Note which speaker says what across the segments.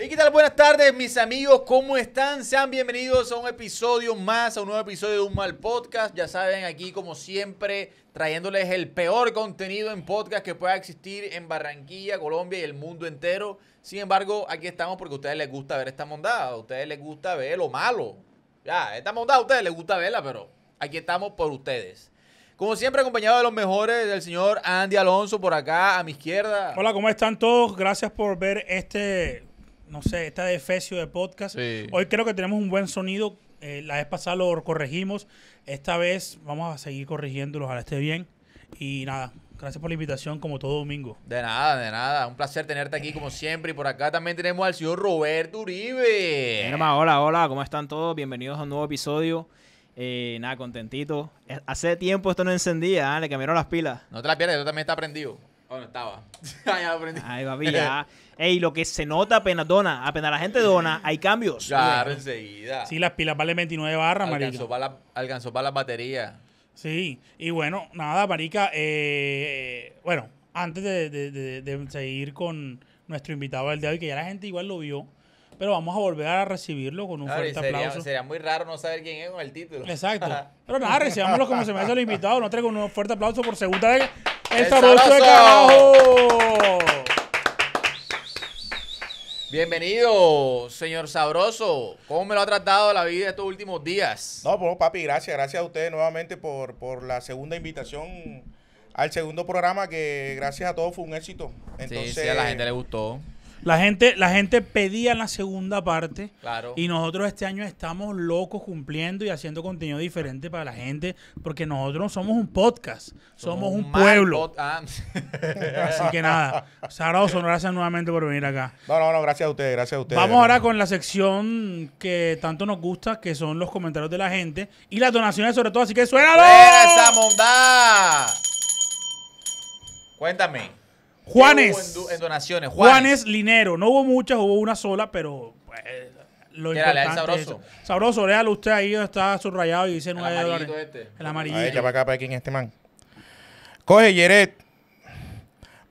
Speaker 1: ¿Y qué tal? Buenas tardes, mis amigos. ¿Cómo están? Sean bienvenidos a un episodio más, a un nuevo episodio de Un Mal Podcast. Ya saben, aquí como siempre, trayéndoles el peor contenido en podcast que pueda existir en Barranquilla, Colombia y el mundo entero. Sin embargo, aquí estamos porque a ustedes les gusta ver esta mondada, a ustedes les gusta ver lo malo. Ya, esta mondada a ustedes les gusta verla, pero aquí estamos por ustedes. Como siempre, acompañado de los mejores, del señor
Speaker 2: Andy Alonso por acá, a mi izquierda. Hola, ¿cómo están todos? Gracias por ver este no sé, de fecio de podcast. Hoy creo que tenemos un buen sonido. Eh, la vez pasada lo corregimos. Esta vez vamos a seguir corrigiéndolo. Ojalá esté bien. Y nada, gracias por la invitación como todo domingo.
Speaker 1: De nada, de nada. Un placer tenerte aquí como siempre. Y por acá también tenemos
Speaker 3: al señor Roberto Uribe. hermano hola, hola. ¿Cómo están todos? Bienvenidos a un nuevo episodio. Eh, nada, contentito. Eh, hace tiempo esto no encendía, ah, le cambiaron las pilas. No te las pierdas,
Speaker 1: yo también está prendido. Bueno, estaba. ya aprendí.
Speaker 3: Ay, papi, ya. Ey, lo que se nota apenas
Speaker 2: dona, apenas la gente dona, hay cambios. Claro, enseguida. Sí, las pilas valen 29 barras, alcanzó para
Speaker 1: la, alcanzó las baterías.
Speaker 2: Sí, y bueno, nada, Marica, eh, bueno, antes de, seguir con nuestro invitado del día de hoy, que ya la gente igual lo vio, pero vamos a volver a recibirlo con un fuerte aplauso. Sería
Speaker 1: muy raro no saber quién es con el título. Exacto. Pero nada, recibámoslo como se merece el invitado,
Speaker 2: no traigo un fuerte aplauso por segunda vez. ¡El, el de carajo!
Speaker 4: Bienvenido, señor Sabroso. ¿Cómo me lo ha tratado la vida estos últimos días? No, pues, papi, gracias. Gracias a ustedes nuevamente por, por la segunda invitación al segundo programa que gracias a todos fue un éxito. Entonces,
Speaker 2: sí, a la gente le gustó. La gente, la gente pedía la segunda parte. Claro. Y nosotros este año estamos locos cumpliendo y haciendo contenido diferente para la gente. Porque nosotros somos un podcast. Somos, un pueblo. Ah. Así que nada. Saroso, gracias nuevamente por venir acá.
Speaker 4: No, no, no, gracias a ustedes, gracias a ustedes. Vamos ahora
Speaker 2: con la sección que tanto nos gusta, que son los comentarios de la gente y las donaciones sobre todo. Así que suena ¡Fuera esa mondá! Cuéntame.
Speaker 1: Juanes. donaciones. Juanes.
Speaker 2: Linero. No hubo muchas, hubo una sola, pero pues, lo importante es sabroso. Eso. Sabroso, léalo usted ahí, está subrayado y dice nueve dólares. Este. El amarillo. A ya para acá,
Speaker 4: para quién este man. Coge, Yeret.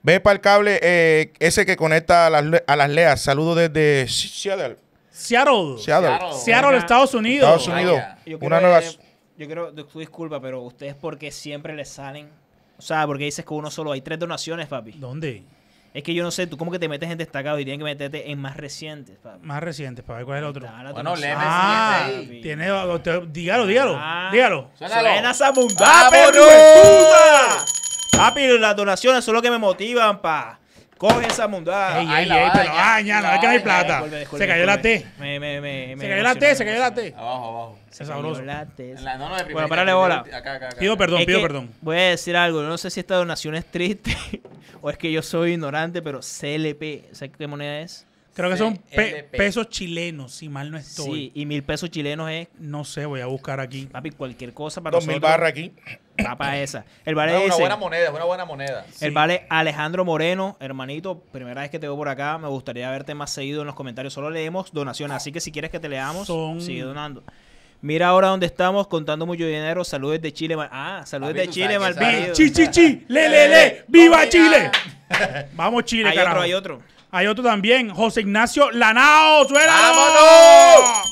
Speaker 4: Ve para el cable eh, ese que conecta a las, a las leas. Saludos desde Seattle. Seattle. Seattle. Seattle, Estados Unidos. Estados Unidos. Una nueva...
Speaker 3: Yo quiero, disculpa, pero ustedes porque siempre les salen
Speaker 4: o sea, porque dices que uno
Speaker 3: solo. Hay tres donaciones, papi. ¿Dónde? Es que yo no sé, tú como que te metes en destacado, y tienes que meterte en más
Speaker 2: recientes, papi. Más recientes, para ver cuál es el otro. bueno, léeme ah, ahí. Tiene, dígalo, dígalo. Ah, dígalo. Suena esa puta.
Speaker 3: Papi, las donaciones son lo que me motivan, pa. Coge esa mundada. ay, ay! ay pero ah, ya, no, que no hay plata. Se cayó la T. Me, me, me, se cayó la T, se cayó la T. Abajo, abajo. Se sabroso. La T. bueno, parale bola. Pido perdón, pido perdón. Voy a decir algo. No sé si esta donación es triste o es que yo soy ignorante, pero CLP, ¿sabes qué moneda es? Creo que son pesos chilenos, si mal no estoy. Sí,
Speaker 2: y mil pesos chilenos es. No sé, voy a buscar
Speaker 3: aquí. Papi, cualquier cosa para Dos mil barras aquí. Papá esa. El vale es una buena moneda,
Speaker 1: es una buena moneda.
Speaker 3: El vale Alejandro Moreno, hermanito, primera vez que te veo por acá, me gustaría verte más seguido en los comentarios. Solo leemos donaciones, así que si quieres que te leamos, sigue donando. Mira ahora dónde estamos, contando mucho dinero. Saludos de Chile. Ah, saludos de Chile, mal Chi, chi, chi. Le, le,
Speaker 2: le. ¡Viva Chile! Vamos, Chile, hay Otro, hay otro. Hay otro también, José Ignacio Lanao. ¡Vámonos!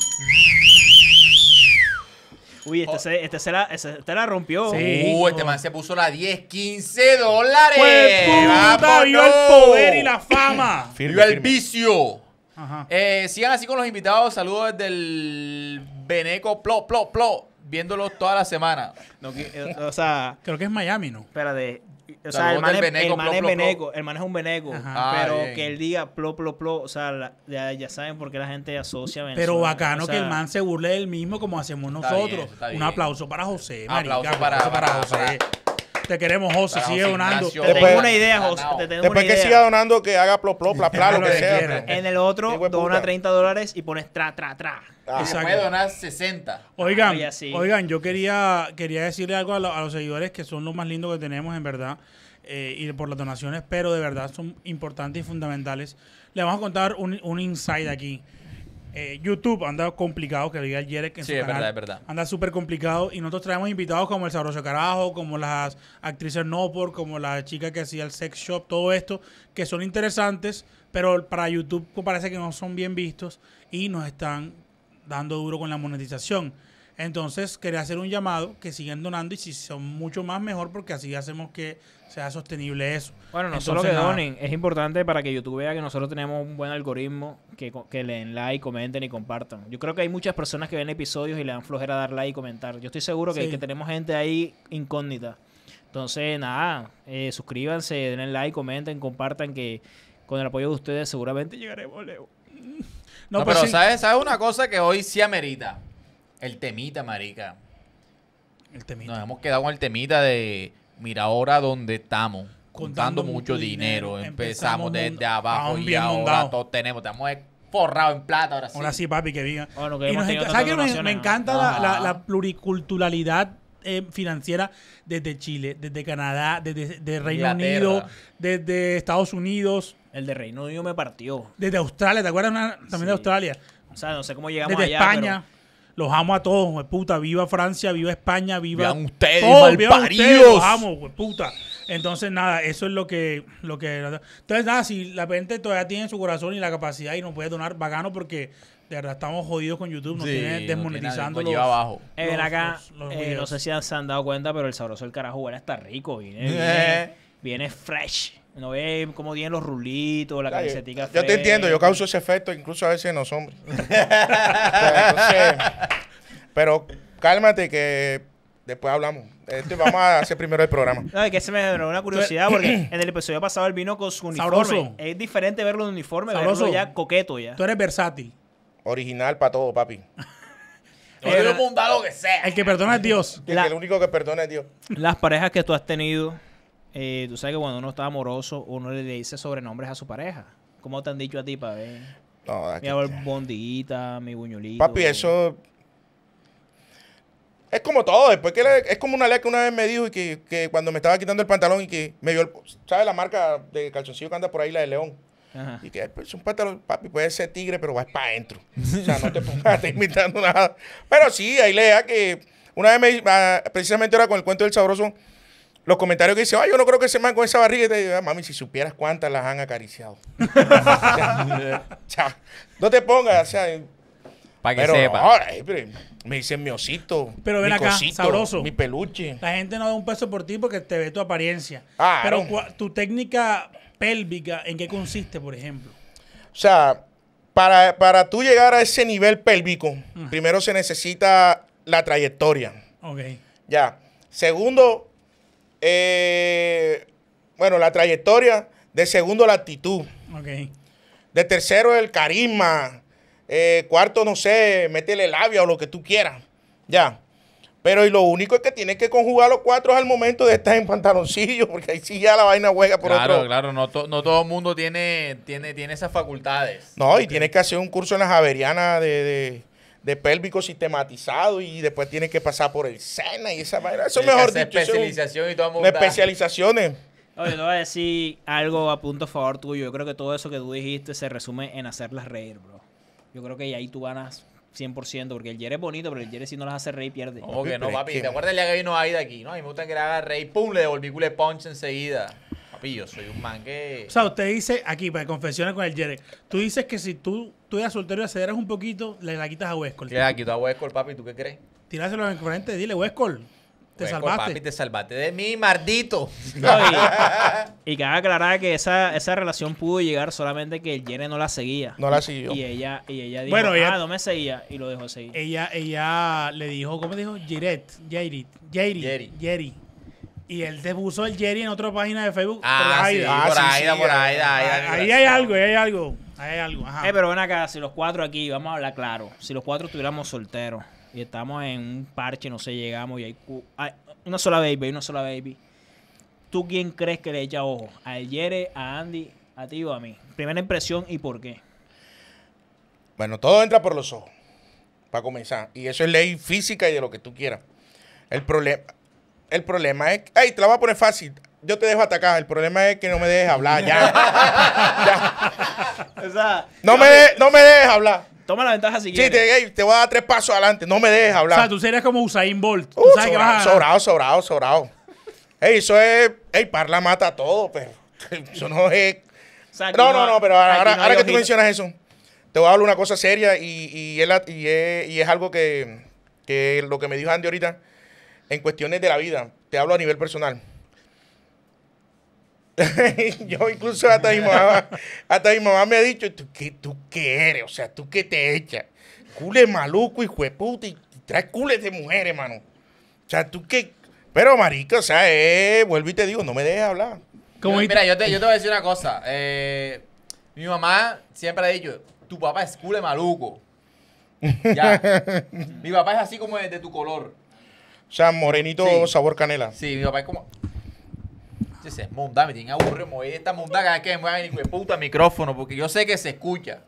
Speaker 3: Uy, este, oh. se, este, este, la, rompió. Uh, este man se puso la 10, 15 dólares.
Speaker 1: Pues vio el poder y la fama.
Speaker 4: firme, el vicio.
Speaker 2: Ajá.
Speaker 1: Eh, sigan así con los invitados. Saludos desde el Beneco Plo, Plo, Plo.
Speaker 3: Viéndolos toda la semana. Eh,
Speaker 1: o
Speaker 2: sea. Creo que es Miami, ¿no? Espera de el man, es,
Speaker 3: un veneco ah, pero que él diga plo, plo, plo, o sea, ya, saben por qué la gente asocia Pero bacano que el man
Speaker 2: se burle del mismo como hacemos nosotros. Un aplauso para José, Un aplauso para, José. Te queremos, José. Sigue donando. tengo una idea, José. Después que siga
Speaker 4: donando, que haga plop, plop, pla, lo que sea. En el otro,
Speaker 3: dona 30 dólares y pones tra, tra, tra. Ah, puede donar 60. Oigan, oigan
Speaker 2: yo quería, quería decirle algo a, los seguidores que son los más lindos que tenemos, en verdad, eh, y por las donaciones, pero de verdad son importantes y fundamentales. Le vamos a contar un, un insight aquí eh, YouTube anda complicado, que diga ayer que en Anda súper complicado y nosotros traemos invitados como el Sabroso Carajo, como las actrices no por, como la chica que hacía el sex shop, todo esto, que son interesantes, pero para YouTube parece que no son bien vistos y nos están dando duro con la monetización. Entonces, quería hacer un llamado que sigan donando y si son mucho más, mejor, porque así hacemos que sea sostenible eso. Bueno, no solo que donen es
Speaker 3: importante para que YouTube vea que nosotros tenemos un buen algoritmo que, que le den like, comenten y compartan. Yo creo que hay muchas personas que ven episodios y le dan flojera dar like y comentar. Yo estoy seguro que, tenemos gente ahí incógnita. Entonces, nada, eh, suscríbanse, denle like, comenten, compartan que con el apoyo de ustedes seguramente llegaremos Leo. No, pues pero ¿sabes, ¿sabes una cosa que hoy sí amerita? El temita, marica.
Speaker 1: El temita. Nos hemos quedado con el temita de mira ahora donde estamos. Contando, mucho dinero. Empezamos, desde abajo y ahora tenemos. Estamos
Speaker 2: forrado en plata ahora sí. Ahora sí, papi, que diga. ¿sabes que me, encanta la, pluriculturalidad eh, financiera desde Chile, desde Canadá, desde, Reino Unido, desde Estados Unidos. El de Reino Unido me partió. Desde Australia, ¿te acuerdas? también de Australia. O sea, no sé cómo llegamos desde España. Pero los amo a todos, puta. Viva Francia, viva España, viva. Vivan ustedes, los amo, puta. Entonces, nada, eso es lo que, lo que. Entonces, nada, si la gente todavía tiene su corazón y la capacidad y nos puede donar, bacano, porque de verdad estamos jodidos con YouTube, nos tienen desmonetizando no lleva abajo. Eh, acá,
Speaker 3: eh, no sé si se han dado cuenta, pero el sabroso del carajo huele está rico, viene, viene, viene fresh. No ve como tienen los rulitos, la camisetita. Yo, te entiendo, yo causo
Speaker 4: ese efecto incluso a veces en los hombres. pero cálmate que después hablamos. Este, vamos a hacer primero el programa. No, es que se me una curiosidad porque
Speaker 3: en el episodio pasado el vino con su uniforme. Es diferente verlo en uniforme, Sabroso. verlo ya
Speaker 4: coqueto ya. Tú eres versátil. Original para todo, papi. el, que perdona es Dios. el único que perdona es Dios.
Speaker 3: Las parejas que tú has tenido eh, tú sabes que cuando uno está amoroso, uno le dice sobrenombres a su pareja. ¿Cómo te han dicho a ti, para No, mi que... bondita, mi buñolito. Papi,
Speaker 4: eso. Es como todo, después que es como una ley que una vez me dijo y que, cuando me estaba quitando el pantalón y que me vio, ¿sabes la marca de calzoncillo que anda por ahí, la de León? Ajá. Y que pues, es un pantalón, papi, puede ser tigre, pero va para adentro. O sea, no te pongas imitando nada. Pero sí, hay lea que una vez me, ah, precisamente era con el cuento del sabroso, los comentarios que dicen, ay, yo no creo que se man con esa barriga. Y te digo, ah, mami, si supieras cuántas las han acariciado. no te pongas, o sea. Eh, para que sepa. me dicen mi osito. Pero ven mi Mi peluche.
Speaker 2: La gente no da un peso por ti porque te ve tu apariencia. pero tu técnica pélvica, ¿en qué consiste, por ejemplo?
Speaker 4: O sea, para, tú llegar a ese nivel pélvico, ah. primero se necesita la trayectoria. Ok. Ya. Segundo, eh, bueno, la trayectoria. De segundo, la actitud. De tercero, el carisma. Eh, cuarto, no sé, métele labia o lo que tú quieras. Ya. Pero y lo único es que tienes que conjugar los cuatro al momento de estar en pantaloncillo, porque ahí sí ya la vaina juega por Claro, claro,
Speaker 1: no, no todo el mundo tiene, tiene, tiene esas facultades.
Speaker 4: No, y tienes que hacer un curso en la Javeriana de, de pélvico sistematizado y después tiene que pasar por el SENA y esa vaina. Eso es mejor dicho. Especialización es y todo Especializaciones.
Speaker 3: Oye, te voy a decir algo a punto favor tuyo. Yo creo que todo eso que tú dijiste se resume en hacerlas reír, bro. Yo creo que ahí tú ganas 100%, porque el Jerez es bonito, pero el Jerez si no las hace reír pierde. ¿Cómo
Speaker 1: que no, papi? ¿Te acuerdas el día que vino de
Speaker 3: aquí? No, a mí me gusta
Speaker 1: que le haga reír.
Speaker 3: ¡Pum! Le devolví punch enseguida
Speaker 1: yo soy un man que... O
Speaker 2: sea, usted dice, aquí, para confesiones con el Jerez, tú dices que si tú, tú eras soltero y aceleras un poquito, le la quitas a Wescol Le la quito a
Speaker 1: Wescol papi, ¿tú qué crees?
Speaker 2: Tíraselo en el frente, dile, Wescol te salvaste salvaste. papi, te
Speaker 1: salvaste de mí, mardito.
Speaker 3: y, y, cabe aclarar que esa, esa relación pudo llegar solamente que el Jerez no la seguía. No la siguió. Y ella, y ella dijo, bueno, ella, ah, no
Speaker 2: me seguía, y lo dejó seguir. Ella, ella le dijo, ¿cómo dijo? Jiret, Jairit, Jairi, Jerry. Y él puso el Jerry en otra página de Facebook. Ah, por ahí, por, ah, por ah, Ahí hay algo, ahí hay algo. Ahí hay algo. Eh, pero ven
Speaker 3: acá, si los cuatro aquí, vamos a hablar claro. Si los cuatro estuviéramos solteros y estamos en un parche, no sé, llegamos y hay, hay una sola baby, una sola baby. ¿Tú quién crees que le echa ojo? ¿A Jerry, a Andy, a ti o a mí? Primera impresión y por qué.
Speaker 4: Bueno, todo entra por los ojos, para comenzar. Y eso es ley física y de lo que tú quieras. El problema, el problema es. ¡Ey, te la voy a poner fácil! Yo te dejo atacar. El problema es que no me dejes hablar ya. O sea, no, me no me dejes hablar.
Speaker 3: Toma la ventaja siguiente. sí, quieres. Sí,
Speaker 4: te, voy a dar tres pasos adelante. No me dejes hablar. O sea, tú serías como Usain Bolt. tú uh, sobrado, que vas sobrado, sobrado, Ey, eso es... Ey, Parla mata todo, pero... Eso no es... no, no, no, pero ahora, ahora que tú mencionas eso, te voy a hablar una cosa seria y, es, algo que, lo que me dijo Andy ahorita en cuestiones de la vida. Te hablo a nivel personal. yo incluso hasta mi mamá, hasta mi mamá me ha dicho, ¿tú qué, tú qué eres? O sea, ¿tú qué te echas? Cule maluco, hijo de puta, y traes cules de mujeres, hermano. O sea, ¿tú qué? Pero, marica, o sea, eh, vuelvo y te digo, no me dejes hablar. mira, yo te,
Speaker 1: voy a decir una cosa. Eh, mi mamá siempre ha dicho, tu papá es cule maluco. Ya. mi papá es así como de tu color.
Speaker 4: O sea, morenito sabor canela.
Speaker 1: Sí, mi papá es como... dice es me tiene aburrido mover esta mundá cada que me mueven el puta micrófono, porque yo sé que se escucha.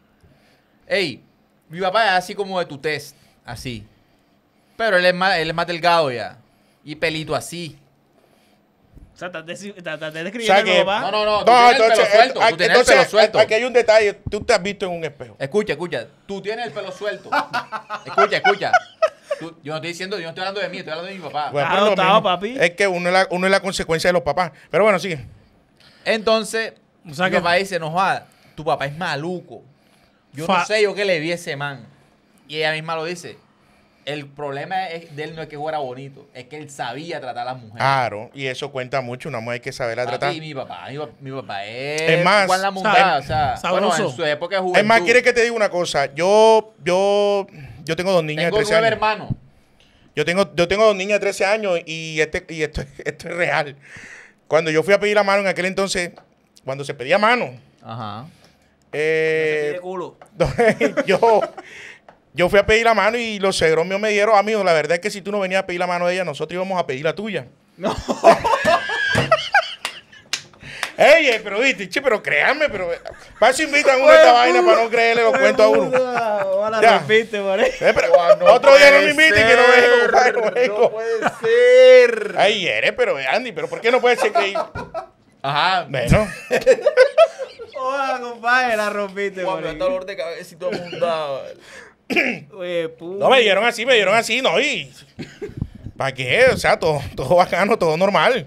Speaker 1: Ey, mi papá es así como de tu test, así. Pero él es más, él es más
Speaker 4: delgado ya. Y pelito así.
Speaker 3: O sea, estás describiendo
Speaker 1: que, No, no, no. Tú no tienes entonces, el pelo suelto. tú eh, tienes el pelo suelto. Aquí hay
Speaker 4: un detalle. Tú te has visto en un espejo. Escucha, escucha.
Speaker 1: Tú tienes el pelo suelto. escucha, escucha. Tú, yo no estoy diciendo, yo no estoy hablando de mí, estoy hablando de mi papá. Bueno, pero adoptado, papi.
Speaker 4: Es que uno es, la, uno es la consecuencia de los papás. Pero bueno, sigue.
Speaker 1: Entonces, o mi papá dice, enojada, tu papá es maluco. Yo no sé yo qué le vi a ese man. Y ella misma lo dice. El problema es, de él no es que fuera bonito, es que él sabía tratar a las mujeres. Claro,
Speaker 4: y eso cuenta mucho, una mujer que saberla tratar. Sí, mi papá, mi, papá es, es más, la mundada, o sea, en su
Speaker 1: época Es más, ¿quieres que te diga una
Speaker 4: cosa? Yo, yo, yo tengo dos niñas de 13 años. Yo tengo, yo tengo dos niñas de 13 años y, este, y esto, es real. Cuando yo fui a pedir la mano en aquel entonces, cuando se pedía mano. Ajá. Eh, yo, yo fui a pedir la mano y los suegros míos me dieron, amigo, ah, la verdad es que si tú no venías a pedir la mano de ella, nosotros íbamos a pedir la tuya. No. Ey, pero viste, che, pero créanme, pero. Para si invitan uno a esta vaina para no creerle lo cuento a uno. O ya. rompiste por ahí. no eh, otro día no me inviten que no No, puede ser. Ay, eres, pero Andy, pero ¿por qué no puede ser que. Ajá. Bueno. Hola, compadre, la rompiste, por ahí. dolor de cabeza y todo apuntado. Eh, no, me dieron así, me dieron así, no, y... ¿Para qué? O sea, todo, todo bacano, todo normal.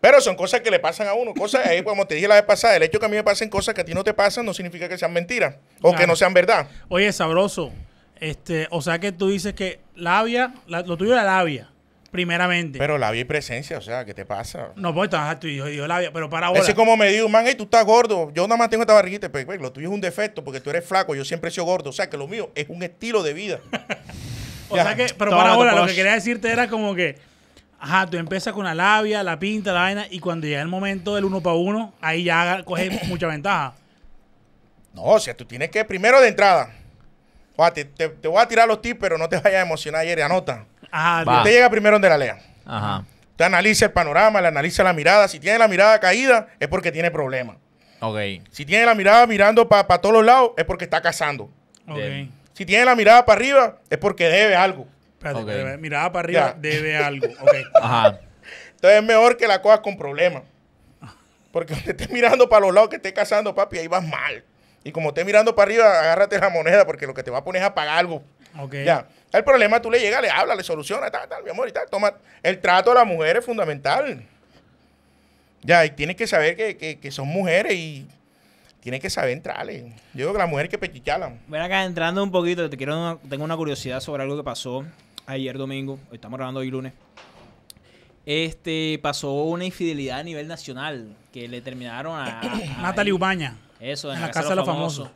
Speaker 4: Pero son cosas que le pasan a uno. Cosas, ahí, eh, como te dije la vez pasada, el hecho que a mí me pasen cosas que a ti no te pasan no significa que sean mentiras o que no sean verdad. Oye, sabroso. Este, o sea que tú dices
Speaker 2: que labia, lo
Speaker 4: tuyo era labia primeramente. Pero labia y presencia, o sea, ¿qué te pasa? No, pues tu hijo, yo labia, pero para ahora. Ese es como me dijo, man, tú estás gordo, yo nada más tengo esta barriguita, pero pues, pues, lo tuyo es un defecto porque tú eres flaco, yo siempre he sido gordo, o sea, que lo mío es un estilo de vida. o sea que, pero para ahora, lo que
Speaker 2: quería decirte era como que, ajá, tú empiezas con la labia, la pinta, la vaina, y cuando llega el momento
Speaker 4: del uno para uno, ahí ya coges mucha ventaja. No, o sea, tú tienes que primero de entrada. te, te, voy a tirar los tips, pero no te vayas a emocionar ayer, anota. Ajá, usted llega primero donde la lea. Ajá. Usted analiza el panorama, le analiza la mirada. Si tiene la mirada caída, es porque tiene problemas. Ok. Si tiene la mirada mirando para todos los lados, es porque está cazando. Si tiene la mirada para arriba, es porque debe algo. mirada para arriba, debe algo. Okay. Entonces es mejor que la cojas con problemas. Porque usted esté mirando para los lados que esté cazando, papi, ahí vas mal. Y como esté mirando para arriba, agárrate la moneda porque lo que te va a poner es a pagar algo Okay. Ya. El problema tú le llegas, le hablas, le solucionas, tal, tal, mi amor, y tal. Toma. El trato a la mujer es fundamental. Ya, y tienes que saber que, son mujeres y tienes que saber entrarle. Yo digo que las mujeres que pechichalan.
Speaker 3: Ven acá entrando un poquito, te quiero tengo una curiosidad sobre algo que pasó ayer domingo. Hoy estamos grabando hoy lunes. Este pasó una infidelidad a nivel nacional que le terminaron a, Natalie Ubaña. Eso, en, la, casa, de los famosos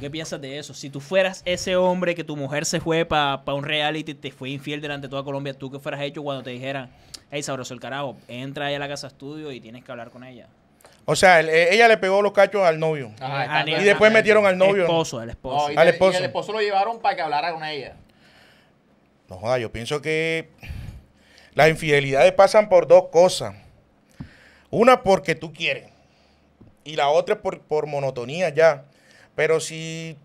Speaker 3: qué piensas de eso? Si tú fueras ese hombre que tu mujer se fue para un reality y te fue infiel delante de toda Colombia, ¿tú qué fueras hecho cuando te dijeran, hey, sabroso el carajo, entra ahí a la casa estudio y tienes que
Speaker 4: hablar con ella? O sea, eh, ella le pegó los cachos al novio. Ah, y, después ah, metieron al novio. Al esposo, esposo. y al esposo. esposo
Speaker 1: lo llevaron para que hablara con ella.
Speaker 4: No joda, yo pienso que las infidelidades pasan por dos cosas. Una porque tú quieres. Y la otra por, por monotonía ya. Pero si,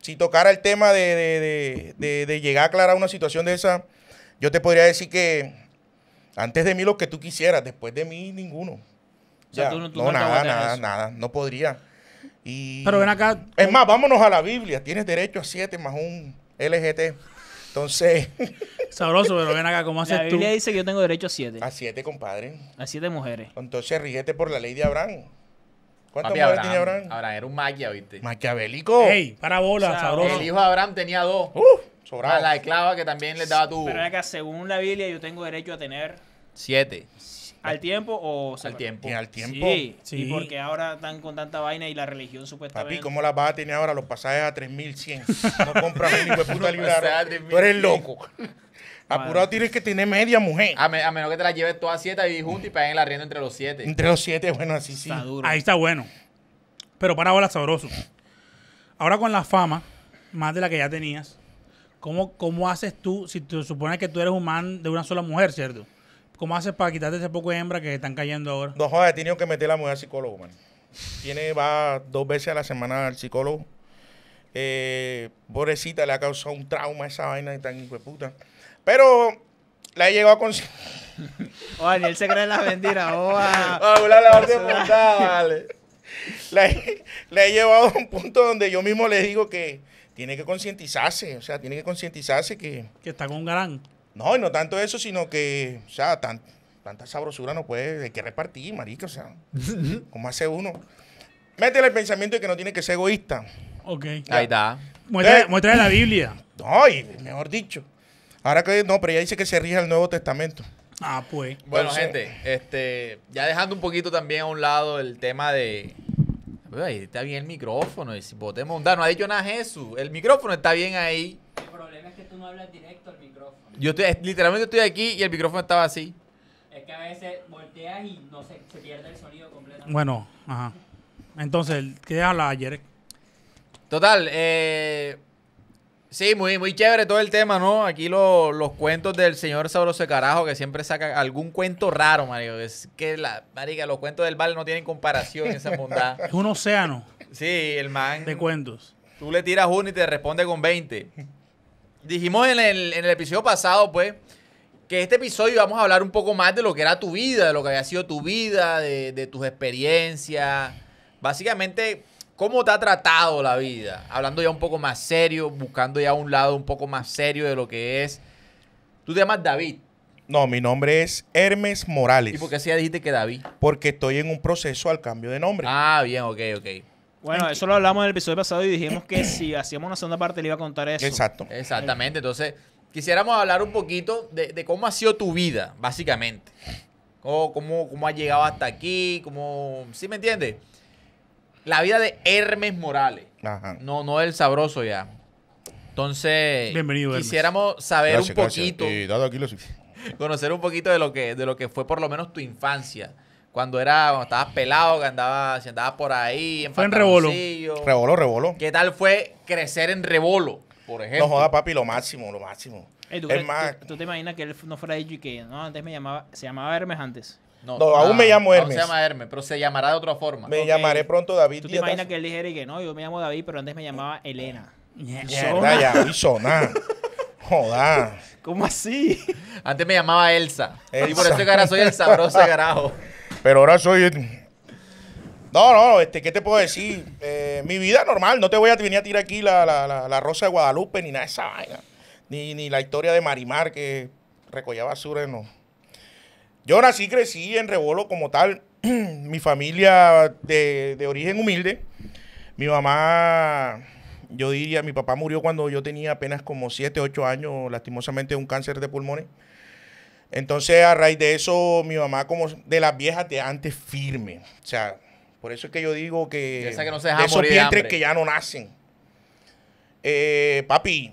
Speaker 4: si tocara el tema de, llegar a aclarar una situación de esa, yo te podría decir que antes de mí lo que tú quisieras, después de mí ninguno. O sea, tú, no, nada, nada, nada, no podría. Y, Pero ven acá. Es más, vámonos a la Biblia. Tienes derecho a siete más un LGT. Entonces. Sabroso, pero ven acá, ¿cómo haces tú? La Biblia dice que yo tengo derecho a siete. A siete, compadre. A siete mujeres. Entonces, rígete por la ley de Abraham. ¿Cuántas mujeres Abraham, tenía Abraham? Abraham era un maquia, ¿viste? Maquiavélico. Ey, para bola, El hijo de
Speaker 3: Abraham tenía dos. Uf, uh,
Speaker 4: sobrado.
Speaker 2: A la
Speaker 3: esclava que también le daba tu Pero que según la Biblia, yo tengo derecho a tener
Speaker 4: siete.
Speaker 2: al tiempo
Speaker 3: o al tiempo.
Speaker 4: al tiempo. Sí, y porque ahora están con tanta vaina y la religión Papi, ¿cómo las vas a tener ahora? Los pasajes a 3100. No compras el hijo de puta libra. Pasajes a Tú eres loco. Apurado
Speaker 1: tienes que tener media mujer. A, menos que te la lleves todas siete y juntos y paguen la rienda entre los siete.
Speaker 4: Entre los
Speaker 2: siete, bueno, así sí. Ahí está bueno. Pero para ahora sabroso. Ahora con la fama, más de la que ya tenías, ¿cómo, cómo haces tú, si te supones que tú eres un man de una sola mujer, ¿cierto? ¿Cómo haces para quitarte ese poco de hembra que están cayendo ahora?
Speaker 4: No, joder, he tenido que meter la mujer al psicólogo, man. Tiene, va dos veces a la semana al psicólogo. Eh, pobrecita, le ha causado un trauma a esa vaina y tan hijo de pero la he llegado a conseguir. oh, Daniel se cree las mentiras. Oh, ah. ah la, la, vale. la, he, he llevado a un punto donde yo mismo le digo que tiene que concientizarse. O sea, tiene que concientizarse que. Que está con un galán. No, y no tanto eso, sino que, o sea, tan, tanta sabrosura no puede, hay que repartir, marica, o sea, Como hace uno? Métele el pensamiento de que no tiene que ser egoísta. Ok. Ahí está. Muéstrale, eh. la Biblia. No, y mejor dicho. Ahora que no, pero ya dice que se rige el Nuevo Testamento. Ah, pues. Bueno, gente,
Speaker 1: este, ya dejando un poquito también a un lado el tema de. ahí está bien el micrófono. si podemos no ha dicho nada Jesús. El micrófono está bien ahí. El problema es que tú no hablas directo al micrófono. Yo estoy,
Speaker 2: literalmente estoy aquí y el micrófono estaba así.
Speaker 3: Es que a veces volteas y no se, se pierde el sonido
Speaker 2: completamente. Bueno, ajá. Entonces, ¿qué habla ayer? Total,
Speaker 1: eh Sí, muy, muy chévere todo el tema, ¿no? Aquí los cuentos del señor Sabroso Carajo, que siempre saca algún cuento raro, Mario. Es que, la, marica, los cuentos del bar no tienen comparación, esa bondad.
Speaker 2: Es un océano.
Speaker 1: Sí, el man. De cuentos. Tú le tiras uno y te responde con 20. Dijimos en el, episodio pasado, pues, que este episodio vamos a hablar un poco más de lo que era tu vida, de lo que había sido tu vida, de, de tus experiencias. Básicamente, ¿Cómo te ha tratado la vida? Hablando ya un poco más serio, buscando ya un lado un poco más serio de lo que es. Tú te
Speaker 4: llamas David. No, mi nombre es Hermes Morales. ¿Y por qué así dijiste que David? Porque estoy en un proceso al cambio de nombre. Ah, bien, ok, ok. Bueno, eso lo hablamos en el episodio pasado y dijimos que
Speaker 3: si hacíamos una segunda parte le iba a contar eso. Exacto. Exactamente. Entonces, quisiéramos hablar un poquito
Speaker 1: de, cómo ha sido tu vida, básicamente. Cómo, cómo, cómo has llegado hasta aquí, cómo... ¿Sí me entiendes? la vida de Hermes Morales. Ajá. No, no el sabroso ya. Entonces, quisiéramos saber un poquito. Eh, conocer un poquito de lo que, de lo que fue por lo menos tu infancia. Cuando era, estabas pelado, que andaba, si andabas por ahí, en Fue en Rebolo.
Speaker 4: Rebolo, Rebolo.
Speaker 1: ¿Qué tal fue
Speaker 4: crecer en Rebolo, por ejemplo? No joda, papi, lo máximo, lo máximo. ¿tú,
Speaker 3: te imaginas que él no fuera de y no, antes me llamaba, se llamaba Hermes antes. No, aún me llamo Hermes. No se llama Hermes, pero se llamará de otra forma. Me llamaré pronto David. ¿Tú te imaginas que él dijera y que no, yo me llamo David, pero antes me llamaba Elena?
Speaker 1: Ya, ya
Speaker 4: ya, Joda. ¿Cómo así? Antes me llamaba Elsa. Y por eso que ahora soy el sabroso garajo. Pero ahora soy... No, no, este, ¿qué te puedo decir? Eh, mi vida normal, no te voy a venir a tirar aquí la, la, la, Rosa de Guadalupe ni nada de esa vaina. Ni, ni la historia de Marimar que recollaba basura en los yo nací, crecí en Rebolo como tal. Mi familia de, origen humilde. Mi mamá, yo diría, mi papá murió cuando yo tenía apenas como 7, 8 años, lastimosamente un cáncer de pulmones. Entonces, a raíz de eso, mi mamá como de las viejas de antes firme. O sea, por eso es que yo digo que, que no de esos vientres que ya no nacen. Eh, papi,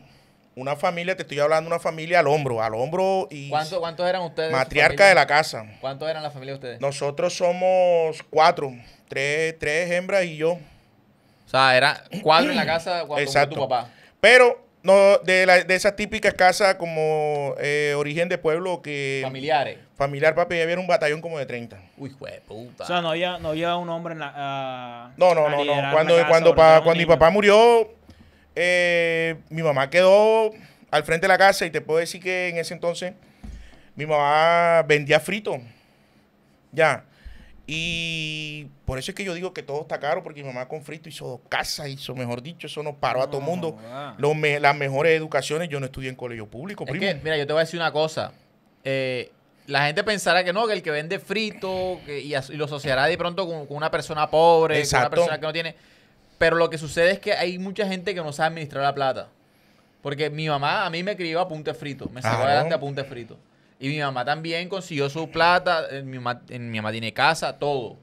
Speaker 4: una familia, te estoy hablando, una familia al hombro, al hombro y... ¿Cuánto,
Speaker 1: ¿Cuántos eran ustedes? Matriarca de, la casa. ¿Cuántos eran la familia de ustedes?
Speaker 4: Nosotros somos cuatro, tres, hembras y yo. O sea, era cuatro en la casa cuando Exacto. tu papá. Pero no, de, esas típicas casas como eh, origen de pueblo que... Familiares. Familiar, papi, ya había un batallón como de 30. Uy, de puta. O sea,
Speaker 3: no había, no había un hombre en la... Ah,
Speaker 4: no, no, no, no. Cuando, cuando, cuando mi papá murió, eh, mi mamá quedó al frente de la casa y te puedo decir que en ese entonces mi mamá vendía frito. Ya. Y por eso es que yo digo que todo está caro, porque mi mamá con frito hizo dos casas, hizo, mejor dicho, eso nos paró a todo el mundo. las mejores educaciones, yo no estudié en colegio público, primo.
Speaker 1: mira, yo te voy a decir una cosa. Eh, la gente pensará que no, que el que vende frito y, lo asociará de pronto con, una persona pobre, con una persona que no tiene. Pero lo que sucede es que hay mucha gente que no sabe administrar la plata. Porque mi mamá a mí me crió a punte frito. Me sacó adelante a punte frito. Y mi mamá también consiguió su plata. Eh, mi mamá, mi tiene casa, todo.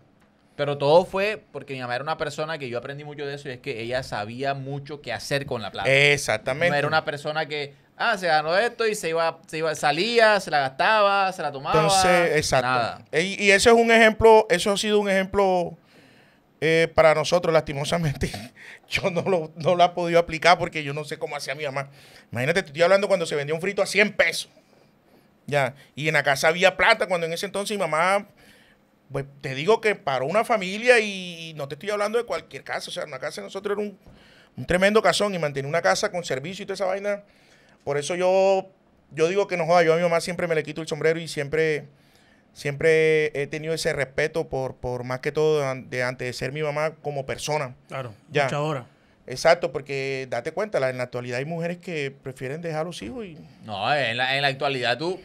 Speaker 1: Pero todo fue porque mi mamá era una persona que yo aprendí mucho de eso y es que ella sabía mucho qué
Speaker 4: hacer con la plata. Exactamente. No era una
Speaker 1: persona que, ah, se ganó esto y se iba, se iba salía, se la gastaba, se la tomaba. Entonces,
Speaker 4: exacto. Y, y eso es un ejemplo, eso ha sido un ejemplo eh, para nosotros, lastimosamente, yo no lo, no he podido aplicar porque yo no sé cómo hacía mi mamá. Imagínate, estoy hablando cuando se vendía un frito a 100 pesos. Ya, y en la casa había plata cuando en ese entonces mi mamá, pues te digo que paró una familia y no te estoy hablando de cualquier casa. O sea, la casa nosotros era un, tremendo casón y mantener una casa con servicio y toda esa vaina. Por eso yo, yo digo que no joda, yo a mi mamá siempre me le quito el sombrero y siempre siempre he tenido ese respeto por, por más que todo de, antes de ser mi mamá como persona. Claro, ya. luchadora. Exacto, porque date cuenta, en la actualidad hay mujeres que prefieren dejar a los hijos y...
Speaker 1: No, en la, en la actualidad tú,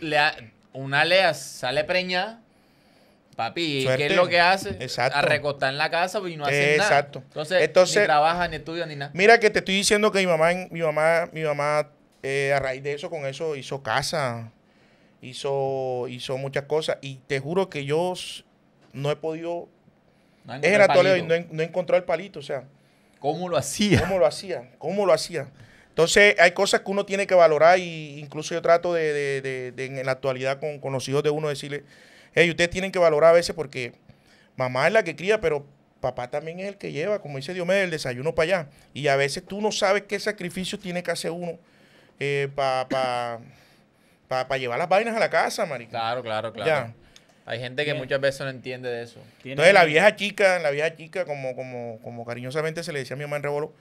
Speaker 1: una lea sale preñada, papi, ¿qué es lo que hace? A recostar en la casa y no hace nada. Exacto. Entonces, ni trabaja, ni estudia, ni nada.
Speaker 4: Mira que te estoy diciendo que mi mamá, mi mamá, mi mamá, eh, a raíz de eso, con eso hizo casa, hizo, hizo muchas cosas y te juro que yo no he podido... No es el no, no he el palito, o sea... ¿Cómo lo hacía? ¿Cómo lo hacía? ¿Cómo lo hacía? Entonces, hay cosas que uno tiene que valorar y incluso yo trato de, en la actualidad con, con, los hijos de uno decirle, hey, ustedes tienen que valorar a veces porque mamá es la que cría, pero papá también es el que lleva, como dice Diomedes, el desayuno para allá. Y a veces tú no sabes qué sacrificio tiene que hacer uno para... Eh, pa, para llevar las vainas a la casa, marica.
Speaker 1: Claro, claro, claro. Ya. Hay gente que muchas veces no entiende de eso. Entonces la vieja
Speaker 4: chica, la vieja chica, como, como, como cariñosamente se le decía a mi mamá en Rebolo,